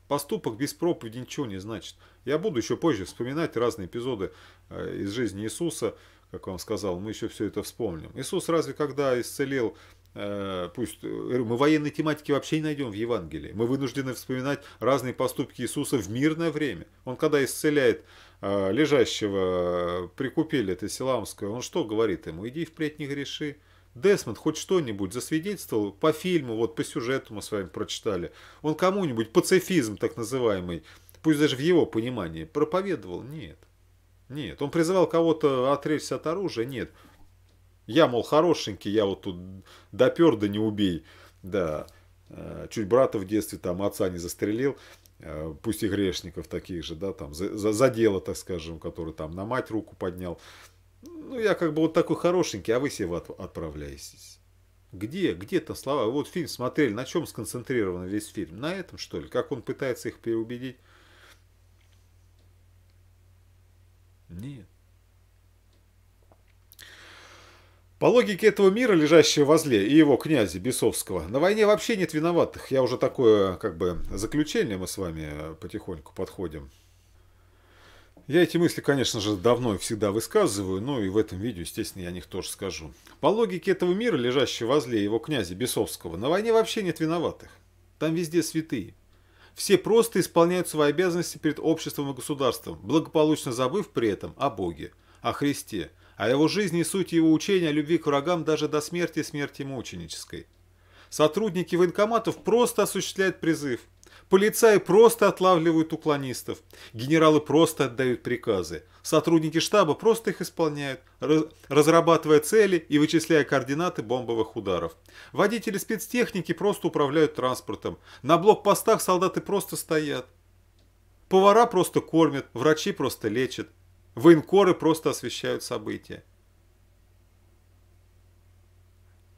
[SPEAKER 1] Поступок без проповеди ничего не значит. Я буду еще позже вспоминать разные эпизоды э, из жизни Иисуса, как вам сказал, мы еще все это вспомним. Иисус разве когда исцелил э, пусть э, мы военной тематики вообще не найдем в Евангелии. Мы вынуждены вспоминать разные поступки Иисуса в мирное время. Он когда исцеляет лежащего прикупили этой Силамское, он что говорит ему? Иди впредь не греши. Десмонд хоть что-нибудь засвидетельствовал по фильму, вот по сюжету мы с вами прочитали. Он кому-нибудь пацифизм так называемый, пусть даже в его понимании, проповедовал? Нет. Нет. Он призывал кого-то отречься от оружия? Нет. Я, мол, хорошенький, я вот тут допер, да не убей. Да. Э, чуть брата в детстве там отца не застрелил э, пусть и грешников таких же, да, там, за, за, за дело, так скажем, который там на мать руку поднял, ну, я как бы вот такой хорошенький, а вы себе от отправляетесь. Где? Где-то слова. Вот фильм смотрели, на чем сконцентрирован весь фильм? На этом, что ли? Как он пытается их переубедить? Нет. По логике этого мира, лежащего возле, и его князя Бесовского, на войне вообще нет виноватых. Я уже такое, как бы, заключение мы с вами э, потихоньку подходим. Я эти мысли, конечно же, давно и всегда высказываю, но и в этом видео, естественно, я о них тоже скажу. По логике этого мира, лежащего возле его князя Бесовского, на войне вообще нет виноватых. Там везде святые. Все просто исполняют свои обязанности перед обществом и государством, благополучно забыв при этом о Боге, о Христе, о его жизни и сути его учения о любви к врагам даже до смерти и смерти мученической. Сотрудники военкоматов просто осуществляют призыв – Полицаи просто отлавливают уклонистов, генералы просто отдают приказы, сотрудники штаба просто их исполняют, разрабатывая цели и вычисляя координаты бомбовых ударов. Водители спецтехники просто управляют транспортом, на блокпостах солдаты просто стоят. Повара просто кормят, врачи просто лечат, военкоры просто освещают события.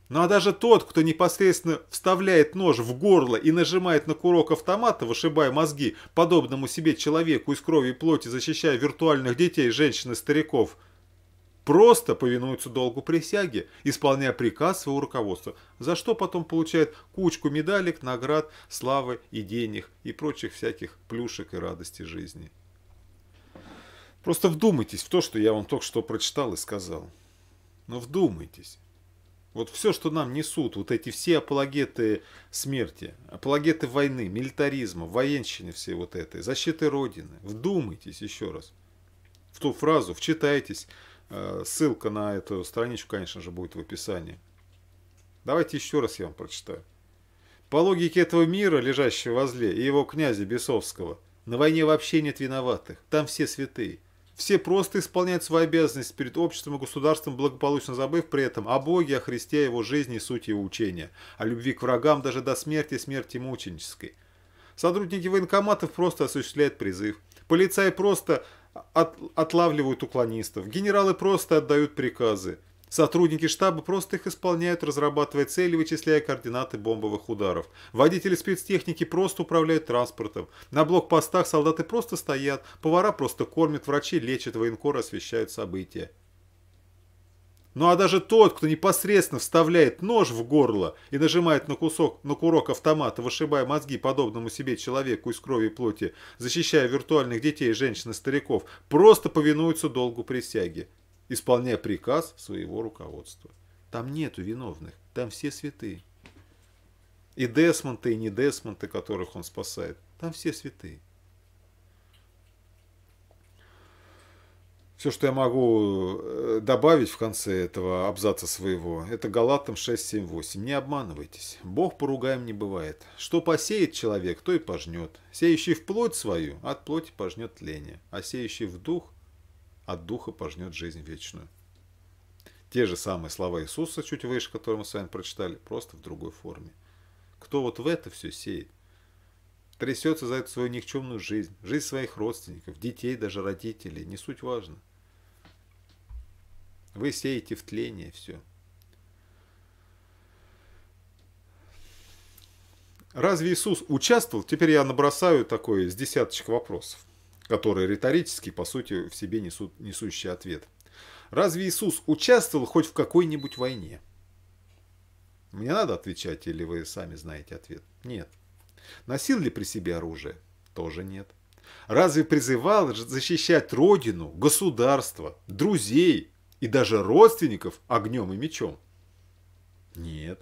[SPEAKER 1] Ну а даже тот, кто непосредственно вставляет нож в горло и нажимает на курок автомата, вышибая мозги подобному себе человеку из крови и плоти, защищая виртуальных детей, женщин и стариков, просто повинуется долгу присяги, исполняя приказ своего руководства, за что потом получает кучку медалек, наград, славы и денег и прочих всяких плюшек и радости жизни. Просто вдумайтесь в то, что я вам только что прочитал и сказал. Но ну, вдумайтесь. Вот все, что нам несут, вот эти все апологеты смерти, апологеты войны, милитаризма, военщины все вот этой, защиты Родины. Вдумайтесь еще раз в ту фразу, вчитайтесь. Э, ссылка на эту страничку, конечно же, будет в описании. Давайте еще раз я вам прочитаю. По логике этого мира, лежащего возле, и его князя Бесовского, на войне вообще нет виноватых, там все святые. Все просто исполняют свою обязанность перед обществом и государством, благополучно забыв при этом о Боге, о Христе, его жизни сути его учения, о любви к врагам даже до смерти, смерти мученической. Сотрудники военкоматов просто осуществляют призыв. Полицаи просто от, отлавливают уклонистов. Генералы просто отдают приказы. Сотрудники штаба просто их исполняют, разрабатывая цели, вычисляя координаты бомбовых ударов. Водители спецтехники просто управляют транспортом. На блокпостах солдаты просто стоят, повара просто кормят, врачи лечат, военкоры освещают события. Ну а даже тот, кто непосредственно вставляет нож в горло и нажимает на, кусок, на курок автомата, вышибая мозги подобному себе человеку из крови и плоти, защищая виртуальных детей, женщин и стариков, просто повинуется долгу присяги исполняя приказ своего руководства. Там нету виновных, там все святые. И Десмонты, и не Десмонты, которых он спасает, там все святые. Все, что я могу э, добавить в конце этого абзаца своего, это Галатам 6:7-8. Не обманывайтесь. Бог поругаем не бывает. Что посеет человек, то и пожнет. Сеющий в плоть свою, от плоти пожнет тление. А сеющий в дух, от духа пожнет жизнь вечную. Те же самые слова Иисуса, чуть выше, которые мы с вами прочитали, просто в другой форме. Кто вот в это все сеет, трясется за эту свою никчемную жизнь, жизнь своих родственников, детей, даже родителей, не суть важно. Вы сеете в тление все. Разве Иисус участвовал? Теперь я набросаю такой с десяточек вопросов которые риторически, по сути, в себе несут несущий ответ. Разве Иисус участвовал хоть в какой-нибудь войне? Мне надо отвечать, или вы сами знаете ответ? Нет. Носил ли при себе оружие? Тоже нет. Разве призывал защищать родину, государство, друзей и даже родственников огнем и мечом? Нет.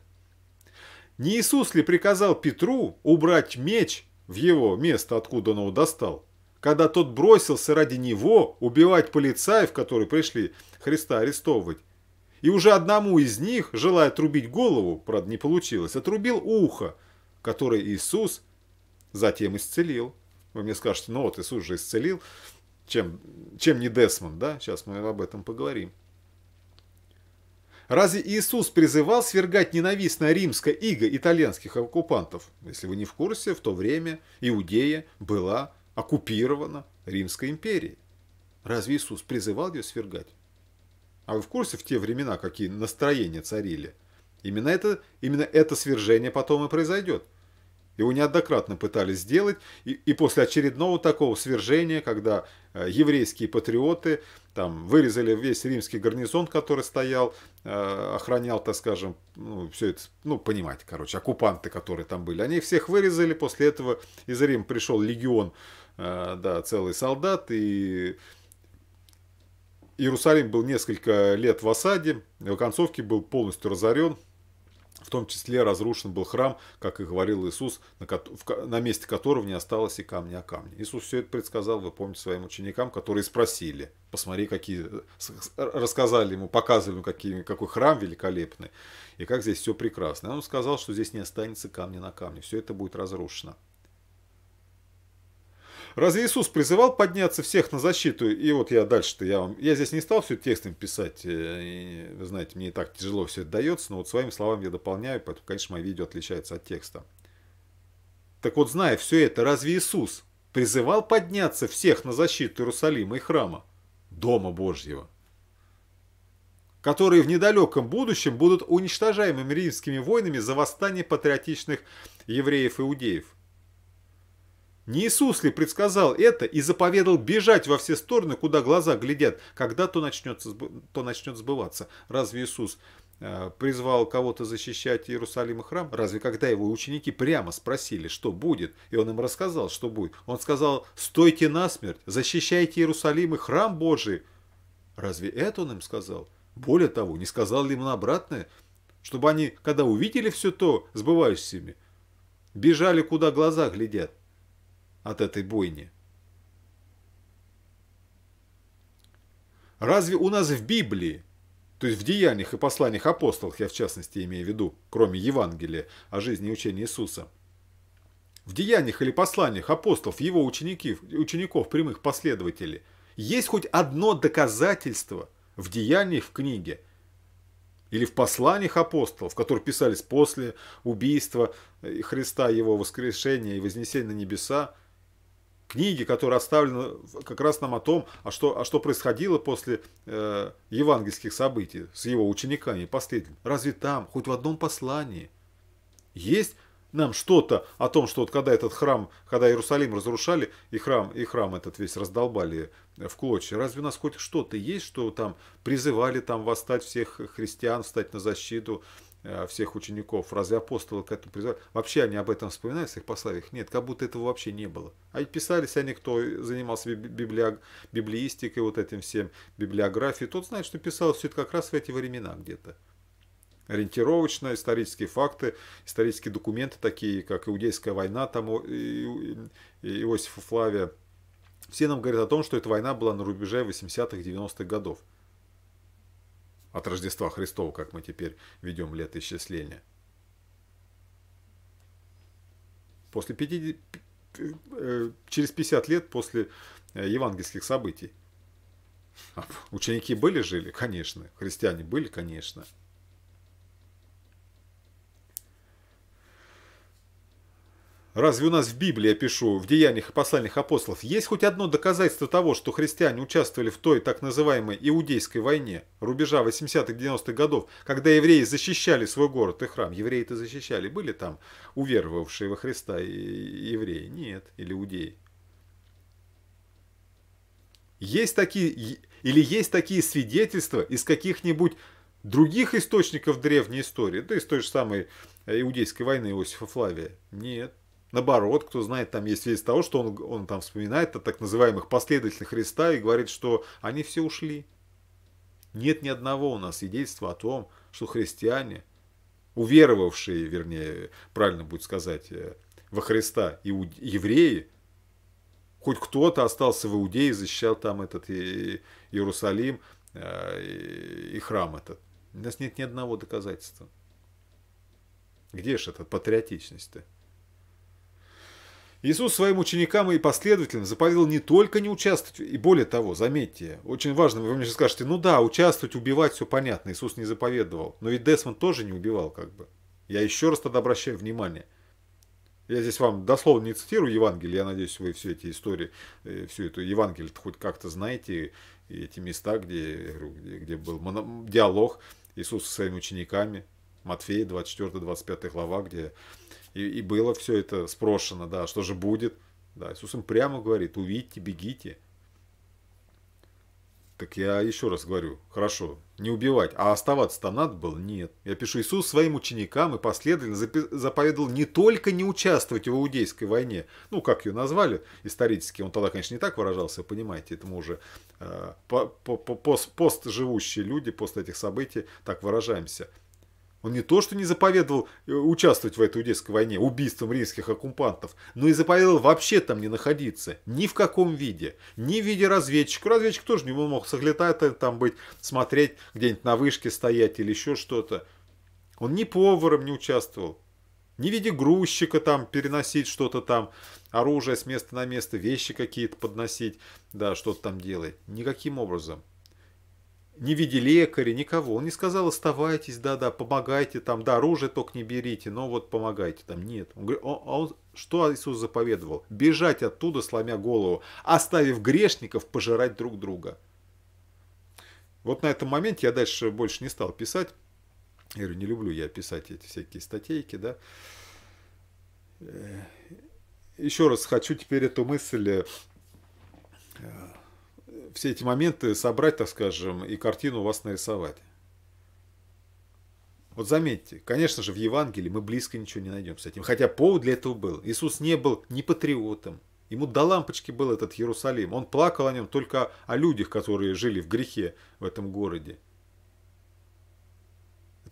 [SPEAKER 1] Не Иисус ли приказал Петру убрать меч в его место, откуда он его достал? когда тот бросился ради него убивать полицаев, которые пришли Христа арестовывать. И уже одному из них, желая отрубить голову, правда не получилось, отрубил ухо, которое Иисус затем исцелил. Вы мне скажете, ну вот Иисус же исцелил, чем, чем не Десмон, да? Сейчас мы об этом поговорим. Разве Иисус призывал свергать ненавистное римское иго итальянских оккупантов? Если вы не в курсе, в то время Иудея была оккупирована Римской империей. Разве Иисус призывал ее свергать? А вы в курсе в те времена, какие настроения царили? Именно это, именно это свержение потом и произойдет. Его неоднократно пытались сделать, и, и после очередного такого свержения, когда э, еврейские патриоты там вырезали весь римский гарнизон, который стоял, э, охранял, так скажем, ну, все это, ну, понимаете, короче, оккупанты, которые там были, они всех вырезали, после этого из Рима пришел легион а, да, целый солдат, и Иерусалим был несколько лет в осаде, в концовке был полностью разорен, в том числе разрушен был храм, как и говорил Иисус, на, ко на месте которого не осталось и камня, а камня. Иисус все это предсказал, вы помните, своим ученикам, которые спросили, посмотри, какие, рассказали ему, показывали ему, какие, какой храм великолепный, и как здесь все прекрасно. И он сказал, что здесь не останется камня на камне, все это будет разрушено. Разве Иисус призывал подняться всех на защиту? И вот я дальше-то, я, вам, я здесь не стал все текстом писать, э, и, вы знаете, мне и так тяжело все это дается, но вот своими словами я дополняю, поэтому, конечно, мое видео отличается от текста. Так вот, зная все это, разве Иисус призывал подняться всех на защиту Иерусалима и храма, Дома Божьего, которые в недалеком будущем будут уничтожаемыми римскими войнами за восстание патриотичных евреев-иудеев? Не Иисус ли предсказал это и заповедал бежать во все стороны, куда глаза глядят, когда то, начнется, то начнет сбываться? Разве Иисус э, призвал кого-то защищать Иерусалим и храм? Разве когда его ученики прямо спросили, что будет, и он им рассказал, что будет? Он сказал, стойте насмерть, защищайте Иерусалим и храм Божий. Разве это он им сказал? Более того, не сказал ли им на обратное? Чтобы они, когда увидели все то, сбывающимися, бежали, куда глаза глядят от этой бойни. Разве у нас в Библии, то есть в деяниях и посланиях апостолов, я в частности имею в виду, кроме Евангелия о жизни и учении Иисуса, в деяниях или посланиях апостолов, его учеников, учеников, прямых последователей, есть хоть одно доказательство в деяниях в книге или в посланиях апостолов, которые писались после убийства Христа, его воскрешения и вознесения на небеса, книги, которые оставлены как раз нам о том, а что, а что происходило после э, евангельских событий с его учениками и Разве там, хоть в одном послании, есть нам что-то о том, что вот когда этот храм, когда Иерусалим разрушали, и храм, и храм этот весь раздолбали э, в клочья, разве у нас хоть что-то есть, что там призывали там восстать всех христиан, встать на защиту Э, всех учеников. Разве апостолы к этому призывали? Вообще они об этом вспоминают в своих посланиях? Нет, как будто этого вообще не было. А писались они, кто занимался библи... библиистикой, вот этим всем, библиографией, тот знает, что писалось все это как раз в эти времена где-то. Ориентировочно исторические факты, исторические документы, такие как Иудейская война, там Иосифа Флавия, все нам говорят о том, что эта война была на рубеже 80-х, 90-х годов от Рождества Христова, как мы теперь ведем летоисчисление. После 50, э, через 50 лет после э, евангельских событий. А ученики были, жили? Конечно. Христиане были, конечно. Разве у нас в Библии, я пишу, в деяниях и посланиях апостолов, есть хоть одно доказательство того, что христиане участвовали в той так называемой Иудейской войне рубежа 80-90-х годов, когда евреи защищали свой город и храм? Евреи-то защищали. Были там уверовавшие во Христа евреи? Нет. Или иудеи? Есть такие, или есть такие свидетельства из каких-нибудь других источников древней истории, да из той же самой Иудейской войны Иосифа Флавия? Нет. Наоборот, кто знает, там есть весь того, что он, он там вспоминает о так называемых последователях Христа и говорит, что они все ушли. Нет ни одного у нас свидетельства о том, что христиане, уверовавшие, вернее, правильно будет сказать, э, во Христа иуд... евреи, хоть кто-то остался в Иудее, защищал там этот э, Иерусалим э, и храм этот. У нас нет ни одного доказательства. Где же эта патриотичность-то? Иисус своим ученикам и последователям заповедал не только не участвовать, и более того, заметьте, очень важно, вы мне сейчас скажете, ну да, участвовать, убивать, все понятно, Иисус не заповедовал, но ведь Десмон тоже не убивал, как бы. Я еще раз тогда обращаю внимание. Я здесь вам дословно не цитирую Евангелие, я надеюсь, вы все эти истории, э, всю эту Евангелие хоть как-то знаете, и эти места, где, где, где был диалог Иисуса со своими учениками, Матфея, 24-25 глава, где и, и было все это спрошено, да, что же будет. Да, Иисус им прямо говорит, увидьте, бегите. Так я еще раз говорю, хорошо, не убивать, а оставаться-то надо было? Нет. Я пишу, Иисус своим ученикам и последовательно заповедовал не только не участвовать в Иудейской войне, ну, как ее назвали исторически, он тогда, конечно, не так выражался, понимаете, это мы уже э, пост живущие люди, после этих событий так выражаемся – он не то, что не заповедовал э, участвовать в этой иудейской войне убийством римских оккупантов, но и заповедовал вообще там не находиться. Ни в каком виде. Ни в виде разведчика. Разведчик тоже не мог соглядать э, там быть, смотреть, где-нибудь на вышке стоять или еще что-то. Он ни поваром не участвовал. ни в виде грузчика там переносить что-то там, оружие с места на место, вещи какие-то подносить, да, что-то там делать. Никаким образом не в виде лекаря, никого. Он не сказал, оставайтесь, да-да, помогайте там, да, оружие только не берите, но вот помогайте там. Нет. Он говорит, он, а он, что Иисус заповедовал? Бежать оттуда, сломя голову, оставив грешников пожирать друг друга. Вот на этом моменте я дальше больше не стал писать. Я говорю, не люблю я писать эти всякие статейки, да. Э, еще раз хочу теперь эту мысль э, все эти моменты собрать, так скажем, и картину у вас нарисовать. Вот заметьте, конечно же, в Евангелии мы близко ничего не найдем с этим. Хотя повод для этого был. Иисус не был ни патриотом. Ему до лампочки был этот Иерусалим. Он плакал о нем только о людях, которые жили в грехе в этом городе.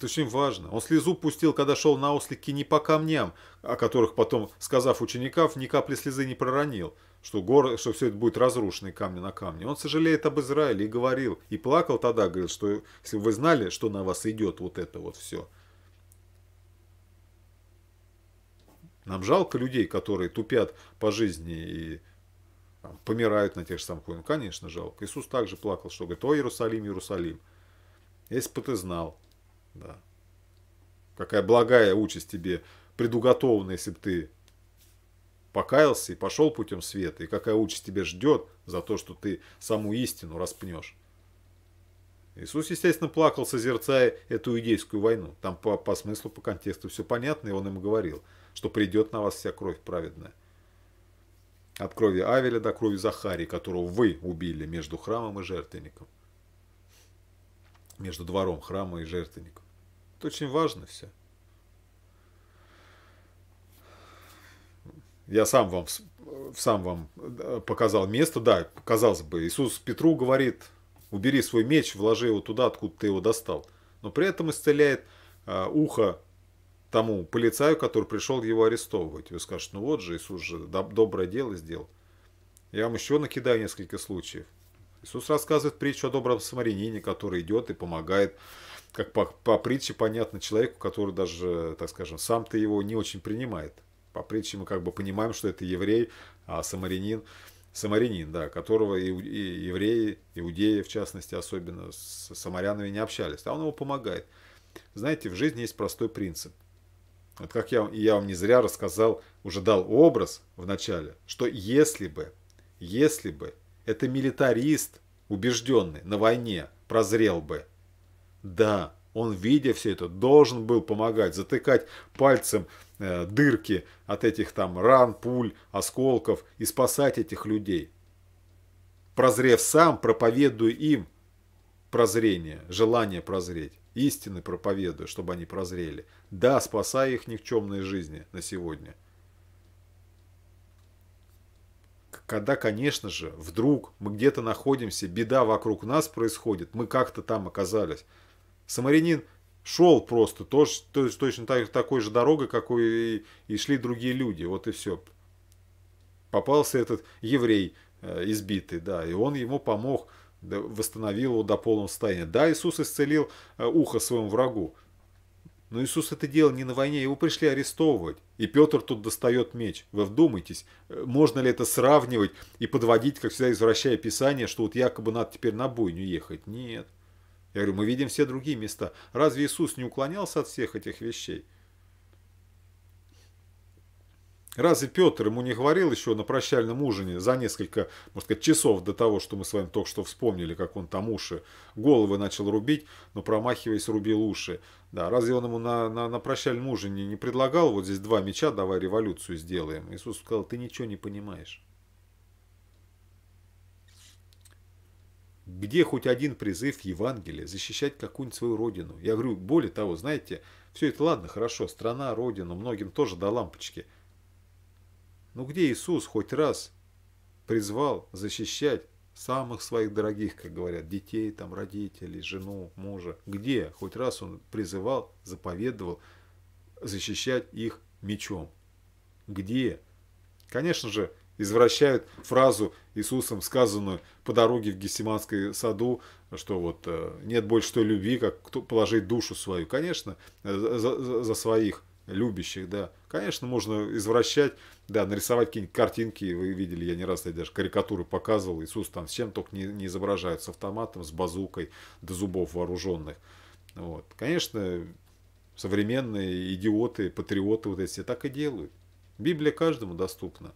[SPEAKER 1] Это очень важно. Он слезу пустил, когда шел на ослике не по камням, о которых потом, сказав учеников, ни капли слезы не проронил, что, город, что все это будет разрушено и камня на камне. Он сожалеет об Израиле и говорил, и плакал тогда, говорил, что если вы знали, что на вас идет вот это вот все. Нам жалко людей, которые тупят по жизни и там, помирают на тех же самых войнах. Конечно, жалко. Иисус также плакал, что говорит, о, Иерусалим, Иерусалим, если бы ты знал, да. Какая благая участь тебе предуготована, если бы ты покаялся и пошел путем света, и какая участь тебе ждет за то, что ты саму истину распнешь. Иисус, естественно, плакал, созерцая эту иудейскую войну. Там по, по смыслу, по контексту все понятно, и он им говорил, что придет на вас вся кровь праведная. От крови Авеля до крови Захарии, которого вы убили между храмом и жертвенником. Между двором храма и жертвенником. Это очень важно все. Я сам вам, сам вам показал место, да, казалось бы, Иисус Петру говорит, убери свой меч, вложи его туда, откуда ты его достал. Но при этом исцеляет а, ухо тому полицаю, который пришел его арестовывать. вы скажете, ну вот же, Иисус же доброе дело сделал. Я вам еще накидаю несколько случаев. Иисус рассказывает притчу о добром самарянине, который идет и помогает как по, по притче понятно человеку, который даже, так скажем, сам-то его не очень принимает. По притче мы как бы понимаем, что это еврей, а самарянин, самарянин, да, которого и, и евреи, иудеи в частности особенно, с самарянами не общались. А он его помогает. Знаете, в жизни есть простой принцип. Вот как я, я вам не зря рассказал, уже дал образ в начале, что если бы, если бы это милитарист убежденный на войне прозрел бы – да, он, видя все это, должен был помогать, затыкать пальцем э, дырки от этих там ран, пуль, осколков и спасать этих людей. Прозрев сам, проповедую им прозрение, желание прозреть, истины проповедую, чтобы они прозрели. Да, спасая их никчемные жизни на сегодня. когда, конечно же, вдруг мы где-то находимся, беда вокруг нас происходит, мы как-то там оказались – Самарянин шел просто тоже, то, точно так, такой же дорогой, какой и, и шли другие люди. Вот и все. Попался этот еврей э, избитый, да, и он ему помог, да, восстановил его до полного состояния. Да, Иисус исцелил э, ухо своему врагу. Но Иисус это делал не на войне, его пришли арестовывать. И Петр тут достает меч. Вы вдумайтесь, э, можно ли это сравнивать и подводить, как всегда, извращая Писание, что вот якобы надо теперь на бойню ехать. Нет. Я говорю, мы видим все другие места. Разве Иисус не уклонялся от всех этих вещей? Разве Петр ему не говорил еще на прощальном ужине за несколько, может сказать, часов до того, что мы с вами только что вспомнили, как он там уши, головы начал рубить, но промахиваясь рубил уши. Да, разве он ему на, на, на прощальном ужине не предлагал, вот здесь два меча, давай революцию сделаем? Иисус сказал, ты ничего не понимаешь. где хоть один призыв Евангелия, защищать какую-нибудь свою родину. Я говорю, более того, знаете, все это ладно, хорошо, страна, родина, многим тоже до лампочки. Но где Иисус хоть раз призвал защищать самых своих дорогих, как говорят, детей, там, родителей, жену, мужа? Где хоть раз он призывал, заповедовал защищать их мечом? Где? Конечно же, извращают фразу Иисусом, сказанную по дороге в Гефсиманской саду, что вот э, нет больше той любви, как положить душу свою. Конечно, э, за, за своих любящих, да. Конечно, можно извращать, да, нарисовать какие-нибудь картинки, вы видели, я не раз я даже карикатуры показывал, Иисус там с чем только не, не изображает, с автоматом, с базукой, до зубов вооруженных. Вот. Конечно, современные идиоты, патриоты вот эти так и делают. Библия каждому доступна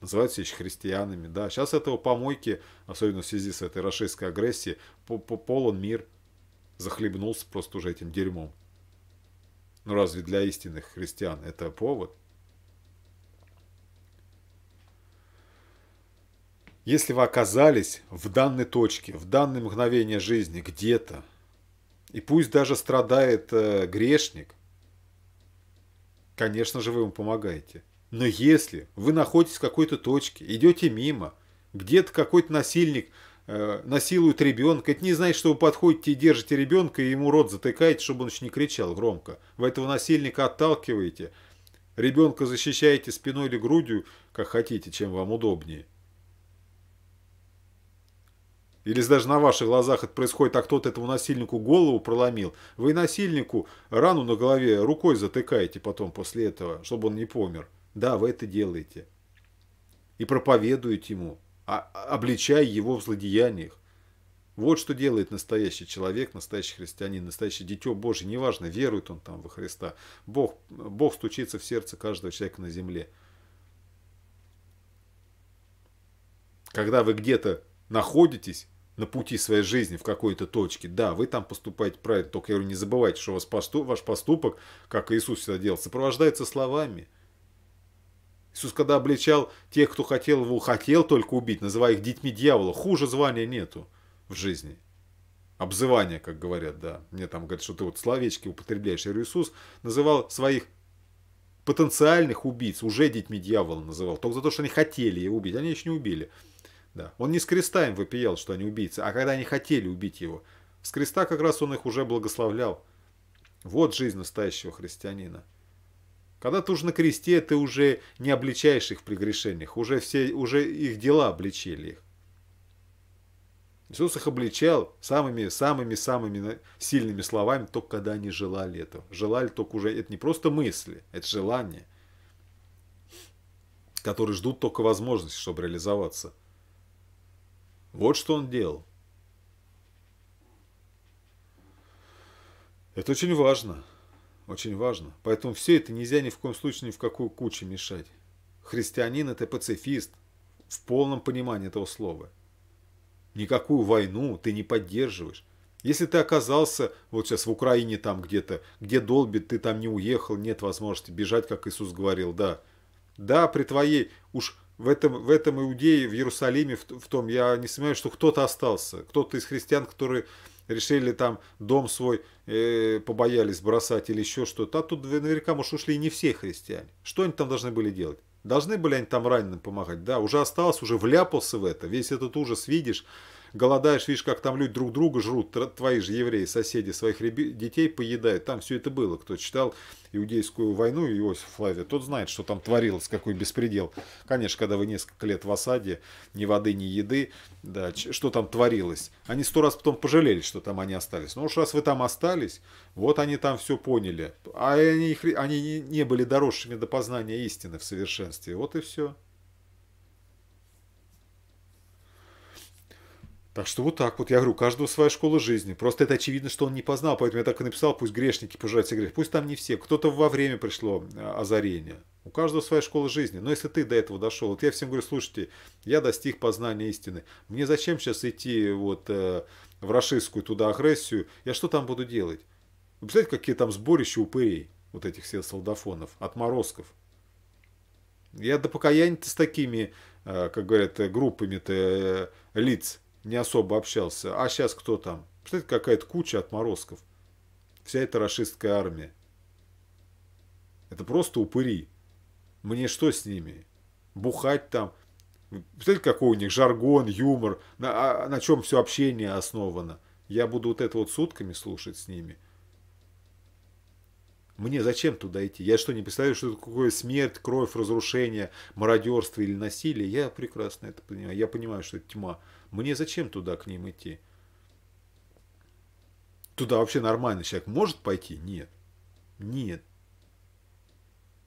[SPEAKER 1] называются еще христианами, да. Сейчас этого помойки, особенно в связи с этой российской агрессией, полон мир захлебнулся просто уже этим дерьмом. Ну разве для истинных христиан это повод? Если вы оказались в данной точке, в данное мгновение жизни, где-то, и пусть даже страдает э, грешник, конечно же, вы ему помогаете – но если вы находитесь в какой-то точке, идете мимо, где-то какой-то насильник э, насилует ребенка, это не значит, что вы подходите и держите ребенка, и ему рот затыкаете, чтобы он еще не кричал громко. Вы этого насильника отталкиваете, ребенка защищаете спиной или грудью, как хотите, чем вам удобнее. Или даже на ваших глазах это происходит, а кто-то этому насильнику голову проломил, вы насильнику рану на голове рукой затыкаете потом после этого, чтобы он не помер. Да, вы это делаете. И проповедуете ему, а, обличая его в злодеяниях. Вот что делает настоящий человек, настоящий христианин, настоящее дитё Божье. Неважно, верует он там во Христа. Бог, Бог стучится в сердце каждого человека на земле. Когда вы где-то находитесь на пути своей жизни в какой-то точке, да, вы там поступаете правильно, только я говорю, не забывайте, что ваш поступок, как Иисус всегда делал, сопровождается словами – Иисус, когда обличал тех, кто хотел его, хотел только убить, называя их детьми дьявола, хуже звания нету в жизни. Обзывание, как говорят, да. Мне там говорят, что ты вот словечки употребляешь. Иисус называл своих потенциальных убийц, уже детьми дьявола называл, только за то, что они хотели его убить. Они еще не убили. Да. Он не с креста им вопиял, что они убийцы, а когда они хотели убить его. С креста как раз он их уже благословлял. Вот жизнь настоящего христианина. Когда ты уже на кресте, ты уже не обличаешь их в прегрешениях, уже, все, уже их дела обличили их. Иисус их обличал самыми-самыми-самыми сильными словами, только когда они желали этого. Желали только уже, это не просто мысли, это желание, которые ждут только возможности, чтобы реализоваться. Вот что он делал. Это очень важно очень важно. Поэтому все это нельзя ни в коем случае ни в какую кучу мешать. Христианин – это пацифист в полном понимании этого слова. Никакую войну ты не поддерживаешь. Если ты оказался вот сейчас в Украине там где-то, где долбит, ты там не уехал, нет возможности бежать, как Иисус говорил, да. Да, при твоей, уж в этом, в этом Иудее, в Иерусалиме, в, в том, я не сомневаюсь, что кто-то остался, кто-то из христиан, которые решили там дом свой э, побоялись бросать или еще что-то. А тут наверняка, может, ушли не все христиане. Что они там должны были делать? Должны были они там раненым помогать, да, уже осталось, уже вляпался в это, весь этот ужас видишь, голодаешь, видишь, как там люди друг друга жрут, твои же евреи, соседи, своих детей поедают. Там все это было. Кто читал Иудейскую войну Иосиф Флавия, тот знает, что там творилось, какой беспредел. Конечно, когда вы несколько лет в осаде, ни воды, ни еды, да, что там творилось. Они сто раз потом пожалели, что там они остались. Но ну, уж раз вы там остались, вот они там все поняли. А они, они не были доросшими до познания истины в совершенстве. Вот и все. Так что вот так вот. Я говорю, у каждого своя школа жизни. Просто это очевидно, что он не познал, поэтому я так и написал, пусть грешники пожирают все грех. Пусть там не все. Кто-то во время пришло э, озарение. У каждого своя школа жизни. Но если ты до этого дошел, вот я всем говорю, слушайте, я достиг познания истины. Мне зачем сейчас идти вот э, в расистскую туда агрессию? Я что там буду делать? Вы представляете, какие там сборища упырей, вот этих всех солдафонов, отморозков. Я до покаяния-то с такими, э, как говорят, э, группами-то э, лиц не особо общался. А сейчас кто там? Представляете, какая-то куча отморозков. Вся эта расистская армия. Это просто упыри. Мне что с ними? Бухать там? Представляете, какой у них жаргон, юмор, на, а, а на чем все общение основано? Я буду вот это вот сутками слушать с ними. Мне зачем туда идти? Я что, не представляю, что это какое смерть, кровь, разрушение, мародерство или насилие? Я прекрасно это понимаю. Я понимаю, что это тьма. Мне зачем туда к ним идти? Туда вообще нормальный человек может пойти? Нет. Нет.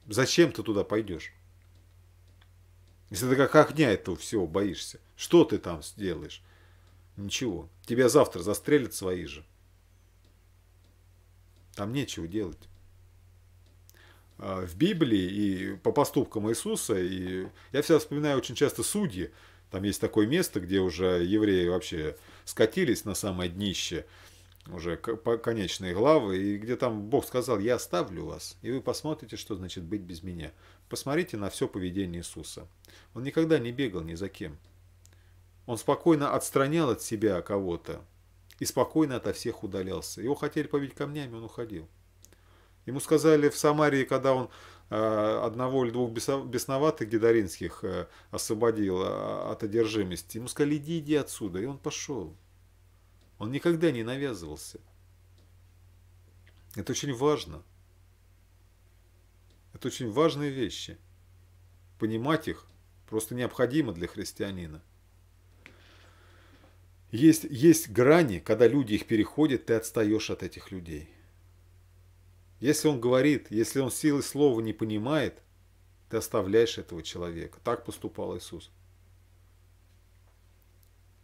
[SPEAKER 1] Зачем ты туда пойдешь? Если ты как огня этого всего боишься, что ты там сделаешь? Ничего. Тебя завтра застрелят свои же. Там нечего делать. А, в Библии и по поступкам Иисуса, и я всегда вспоминаю очень часто судьи, там есть такое место, где уже евреи вообще скатились на самое днище, уже конечные главы, и где там Бог сказал, я оставлю вас, и вы посмотрите, что значит быть без меня. Посмотрите на все поведение Иисуса. Он никогда не бегал ни за кем. Он спокойно отстранял от себя кого-то и спокойно ото всех удалялся. Его хотели побить камнями, он уходил. Ему сказали в Самарии, когда он Э, одного или двух бесноватых гидаринских э, освободил э, от одержимости. Ему сказали, иди, иди отсюда. И он пошел. Он никогда не навязывался. Это очень важно. Это очень важные вещи. Понимать их просто необходимо для христианина. Есть, есть грани, когда люди их переходят, ты отстаешь от этих людей. Если он говорит, если он силы слова не понимает, ты оставляешь этого человека. Так поступал Иисус.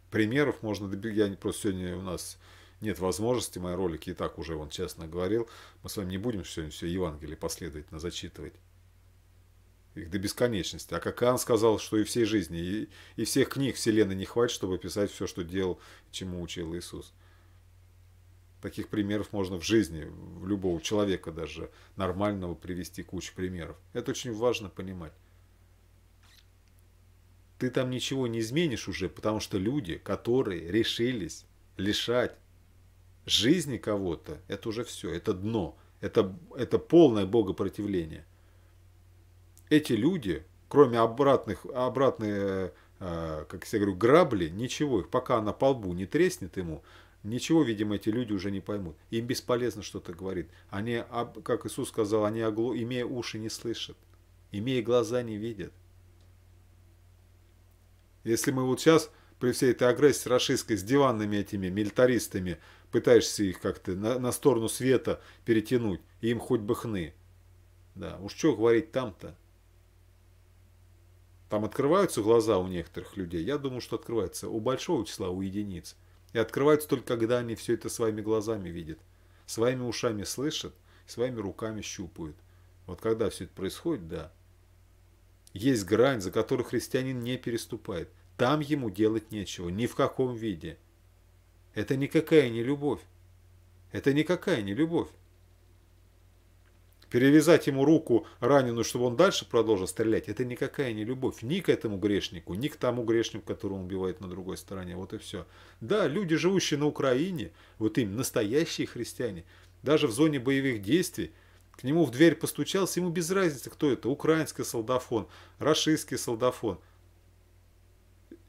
[SPEAKER 1] Примеров можно добить. Я просто сегодня у нас нет возможности, мои ролики и так уже, он честно говорил. Мы с вами не будем сегодня все Евангелие последовательно зачитывать. Их до бесконечности. А как Иоанн сказал, что и всей жизни, и, и всех книг Вселенной не хватит, чтобы писать все, что делал, чему учил Иисус таких примеров можно в жизни, любого человека даже нормального привести кучу примеров. Это очень важно понимать. Ты там ничего не изменишь уже, потому что люди, которые решились лишать жизни кого-то, это уже все, это дно, это, это полное богопротивление. Эти люди, кроме обратных, обратные э, как я говорю, грабли, ничего, их пока она по лбу не треснет ему, Ничего, видимо, эти люди уже не поймут. Им бесполезно что-то говорить. Они, как Иисус сказал, они, огло, имея уши, не слышат. Имея глаза, не видят. Если мы вот сейчас при всей этой агрессии расистской с диванными этими милитаристами пытаешься их как-то на, на сторону света перетянуть, и им хоть бы хны. Да, уж что говорить там-то? Там открываются глаза у некоторых людей? Я думаю, что открываются. У большого числа, у единиц. И открываются только, когда они все это своими глазами видят, своими ушами слышат, своими руками щупают. Вот когда все это происходит, да. Есть грань, за которую христианин не переступает. Там ему делать нечего, ни в каком виде. Это никакая не любовь. Это никакая не любовь. Перевязать ему руку раненую, чтобы он дальше продолжил стрелять, это никакая не любовь. Ни к этому грешнику, ни к тому грешнику, которого он убивает на другой стороне. Вот и все. Да, люди, живущие на Украине, вот им настоящие христиане, даже в зоне боевых действий, к нему в дверь постучался, ему без разницы, кто это, украинский солдафон, российский солдафон.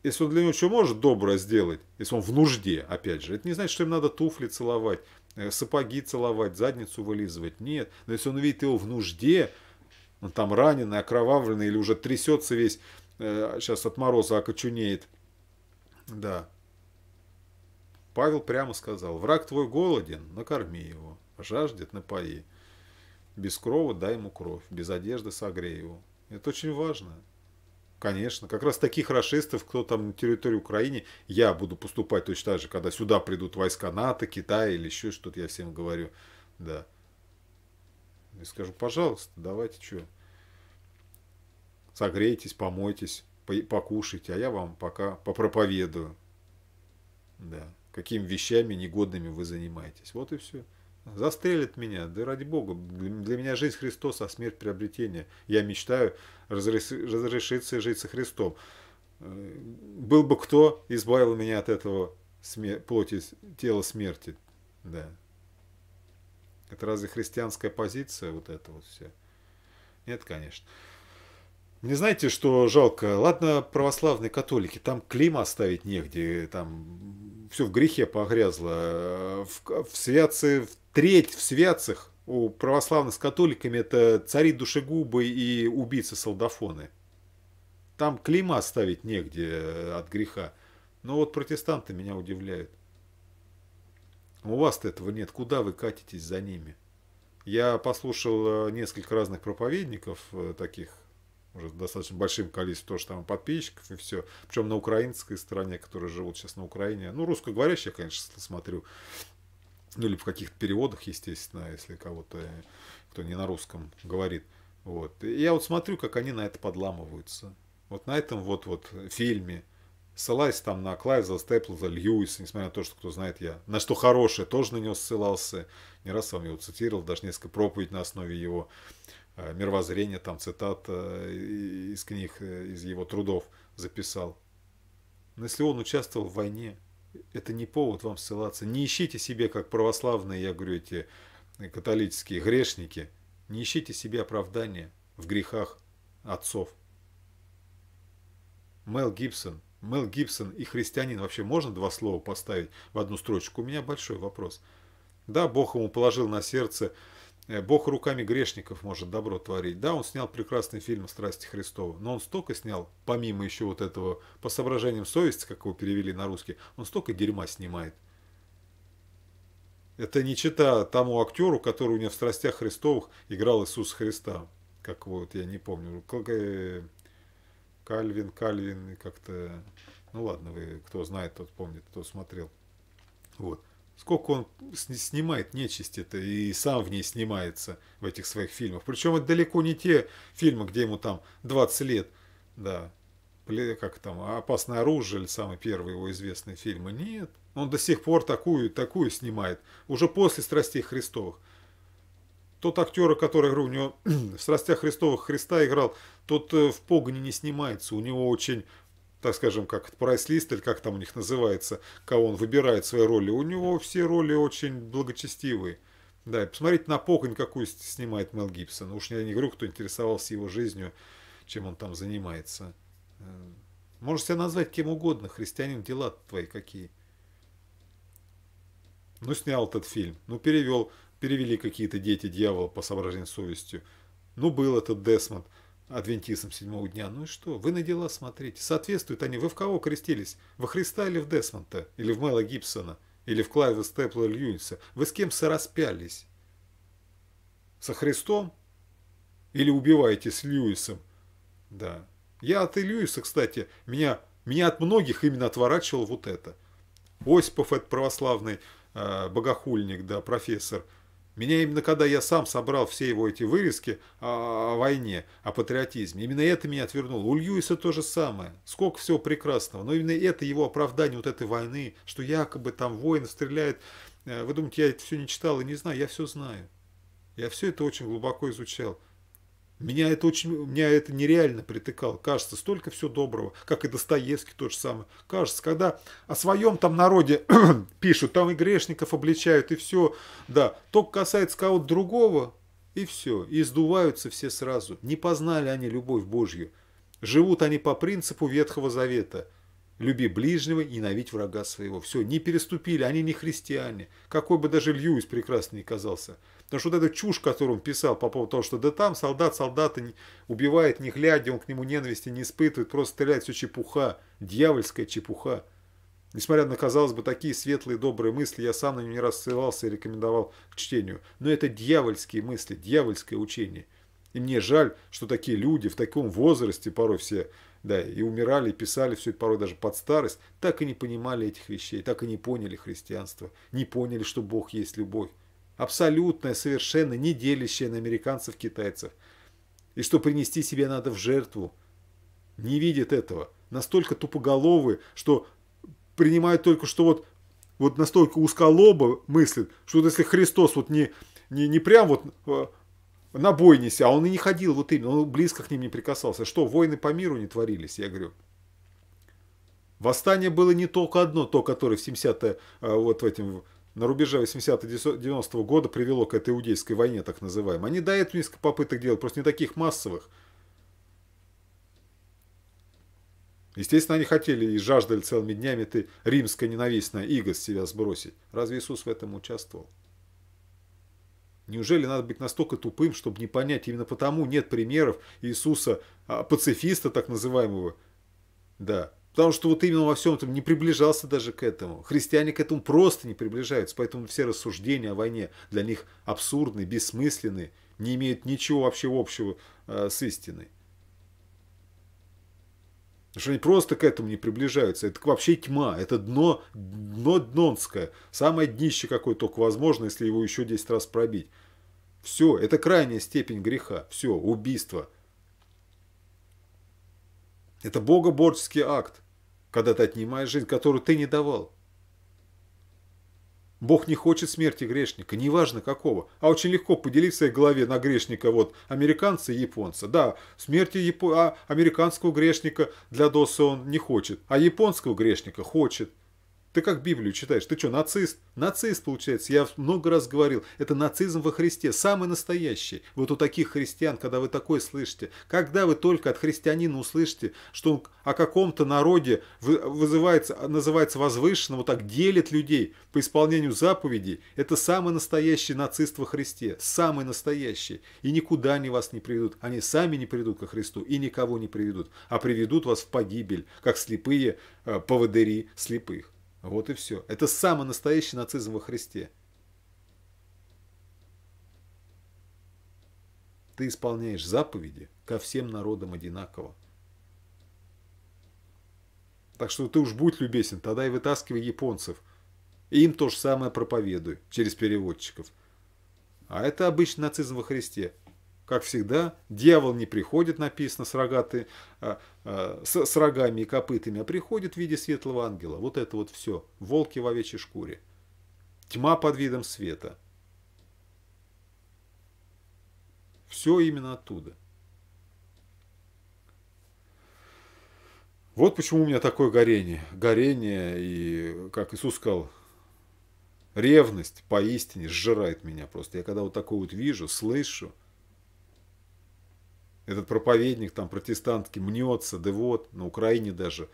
[SPEAKER 1] Если он для него что может доброе сделать, если он в нужде, опять же, это не значит, что им надо туфли целовать, Э, сапоги целовать, задницу вылизывать. Нет. Но если он видит его в нужде, он там раненый, окровавленный или уже трясется весь, сейчас э, от мороза окочунеет. Да. Павел прямо сказал, враг твой голоден, накорми его, жаждет, напои. Без крова дай ему кровь, без одежды согрей его. Это очень важно. Конечно, как раз таких расистов, кто там на территории Украины, я буду поступать точно так же, когда сюда придут войска НАТО, Китая или еще что-то, я всем говорю, да. И скажу, пожалуйста, давайте что, согрейтесь, помойтесь, покушайте, а я вам пока попроповедую, да, какими вещами негодными вы занимаетесь, вот и все. Застрелят меня, да ради бога, для меня жизнь Христос, а смерть приобретение. Я мечтаю разрешиться жить со Христом. Э, был бы кто, избавил меня от этого плоти, тела смерти. Да. Это разве христианская позиция, вот это вот все? Нет, конечно. Не знаете, что жалко? Ладно, православные католики, там клима оставить негде, там все в грехе погрязло. Э, в, в святцы, в треть в святцах у православных с католиками это цари душегубы и убийцы-солдафоны. Там клима ставить негде э, от греха. Но вот протестанты меня удивляют. У вас-то этого нет. Куда вы катитесь за ними? Я послушал э, несколько разных проповедников, э, таких уже достаточно большим количеством тоже там подписчиков и все. Причем на украинской стороне, которые живут сейчас на Украине. Ну, русскоговорящие, конечно, смотрю ну или в каких-то переводах, естественно, если кого-то, э, кто не на русском говорит. Вот. И я вот смотрю, как они на это подламываются. Вот на этом вот, вот фильме, ссылаясь там на Клайза, Степлза, Льюиса, несмотря на то, что кто знает я, на что хорошее, тоже на него ссылался, не раз вам его цитировал, даже несколько проповедей на основе его э, мировоззрения, там цитат э, из книг, из его трудов записал. Но если он участвовал в войне, это не повод вам ссылаться. Не ищите себе, как православные, я говорю, эти католические грешники, не ищите себе оправдания в грехах отцов. Мел Гибсон, Мел Гибсон и христианин вообще можно два слова поставить в одну строчку? У меня большой вопрос. Да, Бог ему положил на сердце Э, Бог руками грешников может добро творить. Да, он снял прекрасный фильм «Страсти Христова», но он столько снял, помимо еще вот этого, по соображениям совести, как его перевели на русский, он столько дерьма снимает. Это не чита тому актеру, который у него в «Страстях Христовых» играл Иисус Христа. Как вот, я не помню. Э, Кальвин, Кальвин, как-то... Ну ладно, вы кто знает, тот помнит, кто смотрел. Вот. Сколько он снимает нечисть-то и сам в ней снимается в этих своих фильмах. Причем это далеко не те фильмы, где ему там 20 лет, да, как там, «Опасное оружие» или самый первый его известный фильм. Нет, он до сих пор такую, такую снимает, уже после «Страстей Христовых». Тот актер, который у него в «Страстях Христовых» Христа играл, тот э, в погоне не снимается. У него очень так скажем, как прайс-лист, или как там у них называется, кого он выбирает свои роли, у него все роли очень благочестивые. Да, и посмотрите на поконь, какую снимает Мел Гибсон. Уж я не говорю, кто интересовался его жизнью, чем он там занимается. Э, можешь себя назвать кем угодно, христианин, дела твои какие. Ну, снял этот фильм, ну, перевел, перевели какие-то дети дьявола по соображению совестью. Ну, был этот Десмонд адвентистам седьмого дня. Ну и что? Вы на дела смотрите. Соответствуют они. Вы в кого крестились? Во Христа или в Десмонта? Или в Мэла Гибсона? Или в Клайва Степла Льюиса? Вы с кем сораспялись? Со Христом? Или убиваете с Льюисом? Да. Я от Льюиса, кстати, меня, меня от многих именно отворачивал вот это. Осипов, это православный э, богохульник, да, профессор – меня именно когда я сам собрал все его эти вырезки о, войне, о патриотизме, именно это меня отвернуло. У Льюиса то же самое. Сколько всего прекрасного. Но именно это его оправдание вот этой войны, что якобы там воин стреляет. Э, вы думаете, я это все не читал и не знаю? Я все знаю. Я все это очень глубоко изучал. Меня это очень, меня это нереально притыкало. Кажется, столько всего доброго, как и Достоевский тот же самый. Кажется, когда о своем там народе пишут, там и грешников обличают, и все, да. Только касается кого-то другого, и все. И сдуваются все сразу. Не познали они любовь Божью. Живут они по принципу Ветхого Завета. Люби ближнего, ненавидь врага своего. Все, не переступили, они не христиане. Какой бы даже Льюис прекрасный не казался. Потому что вот эта чушь, которую он писал по поводу того, что да там солдат солдата убивает не глядя, он к нему ненависти не испытывает, просто стреляет, все чепуха, дьявольская чепуха. Несмотря на, казалось бы, такие светлые, добрые мысли, я сам на них не раз ссылался и рекомендовал к чтению. Но это дьявольские мысли, дьявольское учение. И мне жаль, что такие люди в таком возрасте порой все, да, и умирали, и писали все это порой даже под старость, так и не понимали этих вещей, так и не поняли христианство, не поняли, что Бог есть любовь. Абсолютное, совершенно не делящее на американцев-китайцев. И что принести себе надо в жертву. Не видят этого. Настолько тупоголовы, что принимают только, что вот, вот настолько узколобо мыслят, что вот если Христос вот не, не, не прям вот э, на бой неся, а он и не ходил вот именно, он близко к ним не прикасался. Что, войны по миру не творились? Я говорю, восстание было не только одно, то, которое в 70-е, э, вот в этом на рубеже 80-90 года привело к этой иудейской войне, так называемой. Они до этого несколько попыток делали, просто не таких массовых. Естественно, они хотели и жаждали целыми днями ты римская ненавистная иго с себя сбросить. Разве Иисус в этом участвовал? Неужели надо быть настолько тупым, чтобы не понять? Именно потому нет примеров Иисуса, а, пацифиста так называемого, да, Потому что вот именно во всем этом не приближался даже к этому. Христиане к этому просто не приближаются, поэтому все рассуждения о войне для них абсурдны, бессмысленны, не имеют ничего вообще общего э, с истиной. Потому что они просто к этому не приближаются. Это вообще тьма, это дно, дно днонское. Самое днище, какое только возможно, если его еще 10 раз пробить. Все, это крайняя степень греха. Все, убийство. Это богоборческий акт когда ты отнимаешь жизнь, которую ты не давал. Бог не хочет смерти грешника, неважно какого, а очень легко поделить в своей голове на грешника вот американца и японца. Да, смерти япо... а американского грешника для Доса он не хочет, а японского грешника хочет. Ты как Библию читаешь? Ты что, нацист? Нацист, получается. Я много раз говорил, это нацизм во Христе, самый настоящий. Вот у таких христиан, когда вы такое слышите, когда вы только от христианина услышите, что он о каком-то народе вызывается, называется возвышенным, вот так делит людей по исполнению заповедей, это самый настоящий нацист во Христе, самый настоящий. И никуда они вас не приведут. Они сами не приведут ко Христу и никого не приведут, а приведут вас в погибель, как слепые э, поводыри слепых. Вот и все. Это самый настоящий нацизм во Христе. Ты исполняешь заповеди ко всем народам одинаково. Так что ты уж будь любезен, тогда и вытаскивай японцев. И им то же самое проповедуй через переводчиков. А это обычный нацизм во Христе как всегда, дьявол не приходит, написано, с, рогаты, а, а, с, с рогами и копытами, а приходит в виде светлого ангела. Вот это вот все. Волки в овечьей шкуре. Тьма под видом света. Все именно оттуда. Вот почему у меня такое горение. Горение и, как Иисус сказал, ревность поистине сжирает меня просто. Я когда вот такое вот вижу, слышу, этот проповедник там протестантки мнется, да вот, на Украине даже.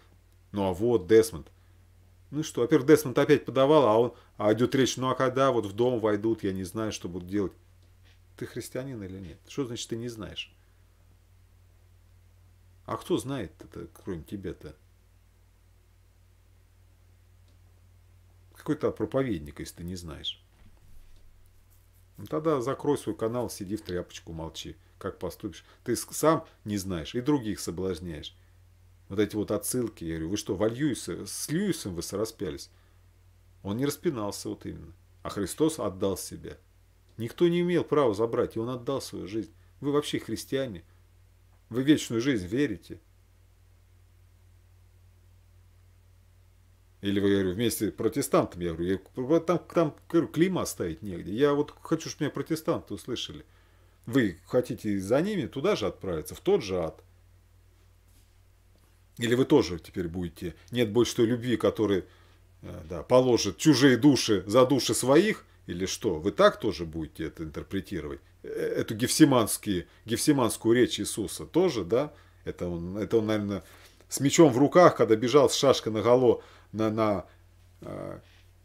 [SPEAKER 1] Ну а вот Десмонд. Ну и что, во-первых, Десмонд опять подавал, а, он, а идет речь, ну а когда вот в дом войдут, я не знаю, что будут делать. Ты христианин или нет? Что значит ты не знаешь? А кто знает это, кроме тебя-то? Какой-то проповедник, если ты не знаешь. Ну, тогда закрой свой канал, сиди в тряпочку, молчи как поступишь. Ты сам не знаешь и других соблазняешь. Вот эти вот отсылки, я говорю, вы что, во Льюиса, с Льюисом вы распялись? Он не распинался вот именно. А Христос отдал себя. Никто не имел права забрать, и он отдал свою жизнь. Вы вообще христиане. Вы в вечную жизнь верите. Или вы, я говорю, вместе с протестантами, я говорю, я, там, там говорю, клима оставить негде. Я вот хочу, чтобы меня протестанты услышали. Вы хотите за ними туда же отправиться, в тот же ад. Или вы тоже теперь будете. Нет больше той любви, которая э, да, положит чужие души за души своих, или что? Вы так тоже будете это интерпретировать? Э, эту гефсиманские, гефсиманскую речь Иисуса тоже, да? Это он, это он, наверное, с мечом в руках, когда бежал с шашкой наголо на, на э,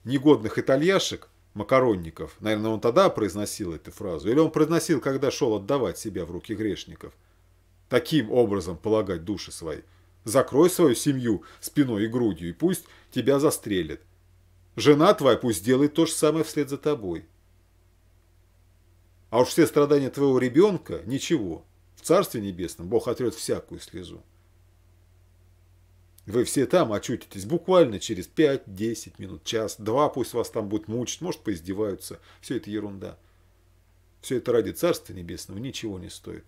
[SPEAKER 1] негодных итальяшек, Макаронников. Наверное, он тогда произносил эту фразу. Или он произносил, когда шел отдавать себя в руки грешников. Таким образом полагать души свои. Закрой свою семью спиной и грудью, и пусть тебя застрелят. Жена твоя пусть делает то же самое вслед за тобой. А уж все страдания твоего ребенка – ничего. В Царстве Небесном Бог отрет всякую слезу. Вы все там очутитесь буквально через 5-10 минут, час, два, пусть вас там будут мучить, может поиздеваются. Все это ерунда. Все это ради Царства Небесного ничего не стоит.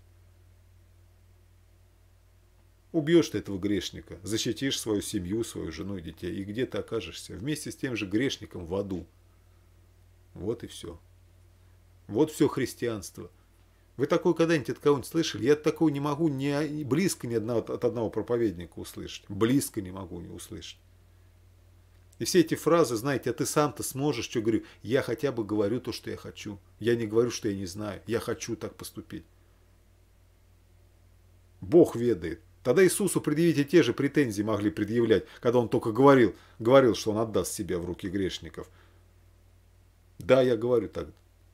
[SPEAKER 1] Убьешь ты этого грешника, защитишь свою семью, свою жену и детей, и где ты окажешься? Вместе с тем же грешником в аду. Вот и все. Вот все христианство – вы такое когда-нибудь от кого-нибудь слышали? Я такого не могу ни, близко ни одного, от одного проповедника услышать. Близко не могу не услышать. И все эти фразы, знаете, а ты сам-то сможешь, что говорю? Я хотя бы говорю то, что я хочу. Я не говорю, что я не знаю. Я хочу так поступить. Бог ведает. Тогда Иисусу предъявите те же претензии могли предъявлять, когда он только говорил, говорил, что он отдаст себя в руки грешников. Да, я говорю так,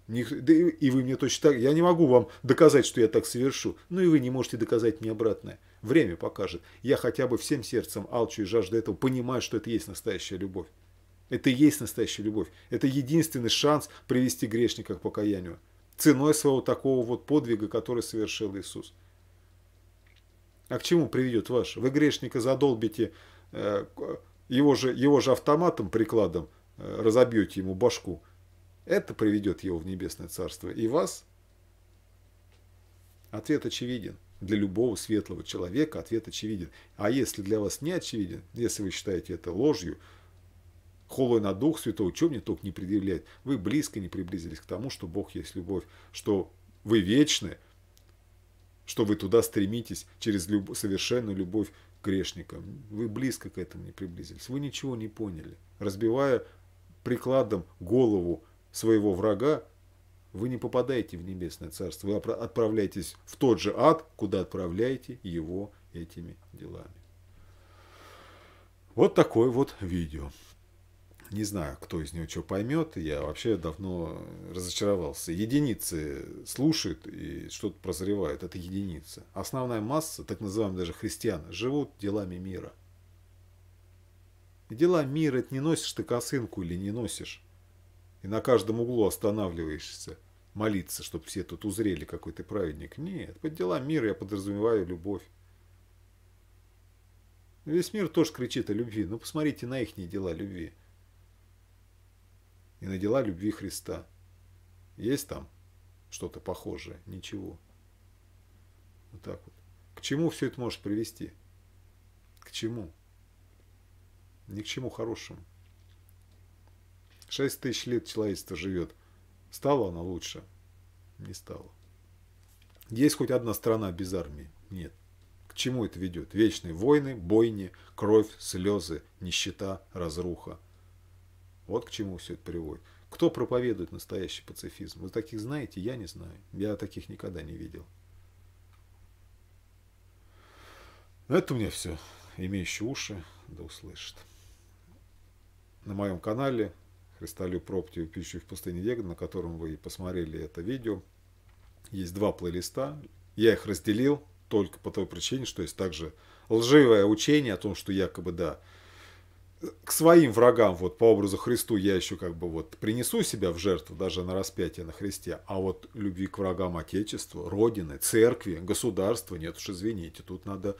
[SPEAKER 1] и, вы мне точно так... Я не могу вам доказать, что я так совершу. Ну и вы не можете доказать мне обратное. Время покажет. Я хотя бы всем сердцем алчу и жажду этого, понимаю, что это есть настоящая любовь. Это и есть настоящая любовь. Это единственный шанс привести грешника к покаянию. Ценой своего такого вот подвига, который совершил Иисус. А к чему приведет ваш? Вы грешника задолбите э, его, же, его же автоматом, прикладом, э, разобьете ему башку – это приведет его в небесное царство и вас. Ответ очевиден. Для любого светлого человека ответ очевиден. А если для вас не очевиден, если вы считаете это ложью, холой на дух святого, чего мне только не предъявляет, вы близко не приблизились к тому, что Бог есть любовь, что вы вечны, что вы туда стремитесь через люб... совершенную любовь грешника. Вы близко к этому не приблизились. Вы ничего не поняли. Разбивая прикладом голову своего врага, вы не попадаете в небесное царство, вы отправляетесь в тот же ад, куда отправляете его этими делами. Вот такое вот видео. Не знаю, кто из него что поймет. Я вообще давно разочаровался. Единицы слушают и что-то прозревают. Это единицы. Основная масса, так называемые даже христиан, живут делами мира. дела мира это не носишь ты косынку или не носишь и на каждом углу останавливаешься молиться, чтобы все тут узрели, какой ты праведник. Нет, под дела мира я подразумеваю любовь. Весь мир тоже кричит о любви. Ну, посмотрите на ихние дела любви. И на дела любви Христа. Есть там что-то похожее? Ничего. Вот так вот. К чему все это может привести? К чему? Ни к чему хорошему. Шесть тысяч лет человечество живет. Стало оно лучше? Не стало. Есть хоть одна страна без армии? Нет. К чему это ведет? Вечные войны, бойни, кровь, слезы, нищета, разруха. Вот к чему все это приводит. Кто проповедует настоящий пацифизм? Вы таких знаете? Я не знаю. Я таких никогда не видел. это у меня все. Имеющие уши, да услышит. На моем канале Христолюб Роптию «Пищу в пустыне Веган», на котором вы посмотрели это видео. Есть два плейлиста. Я их разделил только по той причине, что есть также лживое учение о том, что якобы, да, к своим врагам, вот по образу Христу я еще как бы вот принесу себя в жертву, даже на распятие на Христе, а вот любви к врагам Отечества, Родины, Церкви, государства, нет уж извините, тут надо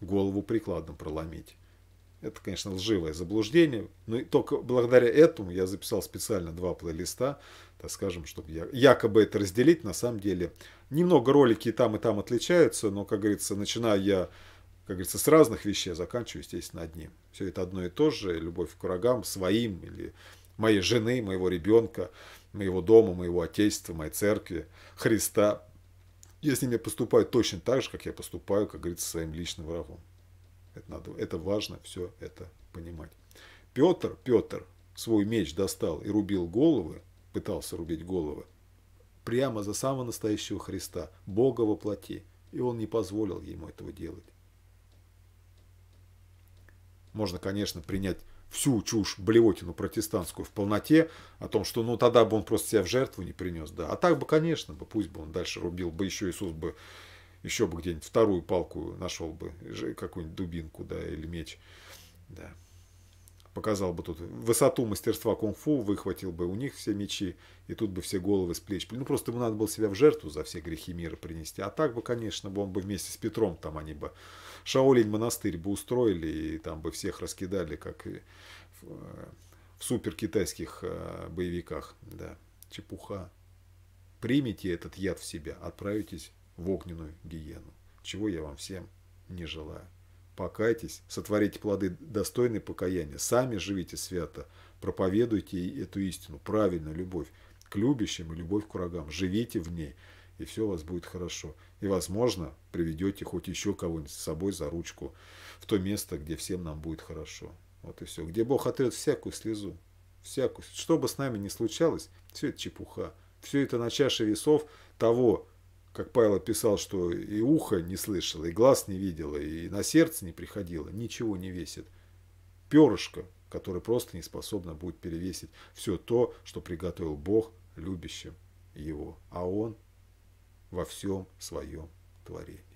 [SPEAKER 1] голову прикладом проломить. Это, конечно, лживое заблуждение, но только благодаря этому я записал специально два плейлиста, так скажем, чтобы я, якобы это разделить. На самом деле, немного ролики и там, и там отличаются, но, как говорится, начинаю я, как говорится, с разных вещей, а заканчиваю, естественно, одним. Все это одно и то же, любовь к врагам, своим или моей жены, моего ребенка, моего дома, моего отечества, моей церкви, Христа. Я с ними поступаю точно так же, как я поступаю, как говорится, своим личным врагом. Это, надо, это важно все это понимать. Петр, Петр свой меч достал и рубил головы, пытался рубить головы, прямо за самого настоящего Христа, Бога во плоти, и он не позволил ему этого делать. Можно, конечно, принять всю чушь, блевотину протестантскую в полноте, о том, что ну тогда бы он просто себя в жертву не принес, да. А так бы, конечно, бы, пусть бы он дальше рубил бы, еще Иисус бы еще бы где-нибудь вторую палку нашел бы, какую-нибудь дубинку, да, или меч, да. Показал бы тут высоту мастерства кунг-фу, выхватил бы у них все мечи, и тут бы все головы с плеч. Ну, просто ему надо было себя в жертву за все грехи мира принести. А так бы, конечно, бы он бы вместе с Петром там они бы Шаолинь монастырь бы устроили, и там бы всех раскидали, как и в супер китайских э, боевиках. Да, чепуха. Примите этот яд в себя, отправитесь в огненную гиену, чего я вам всем не желаю. Покайтесь, сотворите плоды достойные покаяния, сами живите свято, проповедуйте эту истину, правильно любовь к любящим и любовь к врагам, живите в ней, и все у вас будет хорошо. И, возможно, приведете хоть еще кого-нибудь с собой за ручку в то место, где всем нам будет хорошо. Вот и все. Где Бог отрет всякую слезу, всякую. Что бы с нами ни случалось, все это чепуха. Все это на чаше весов того, как Павел писал, что и ухо не слышало, и глаз не видело, и на сердце не приходило, ничего не весит. Перышко, которое просто не способно будет перевесить все то, что приготовил Бог любящим его. А он во всем своем творении.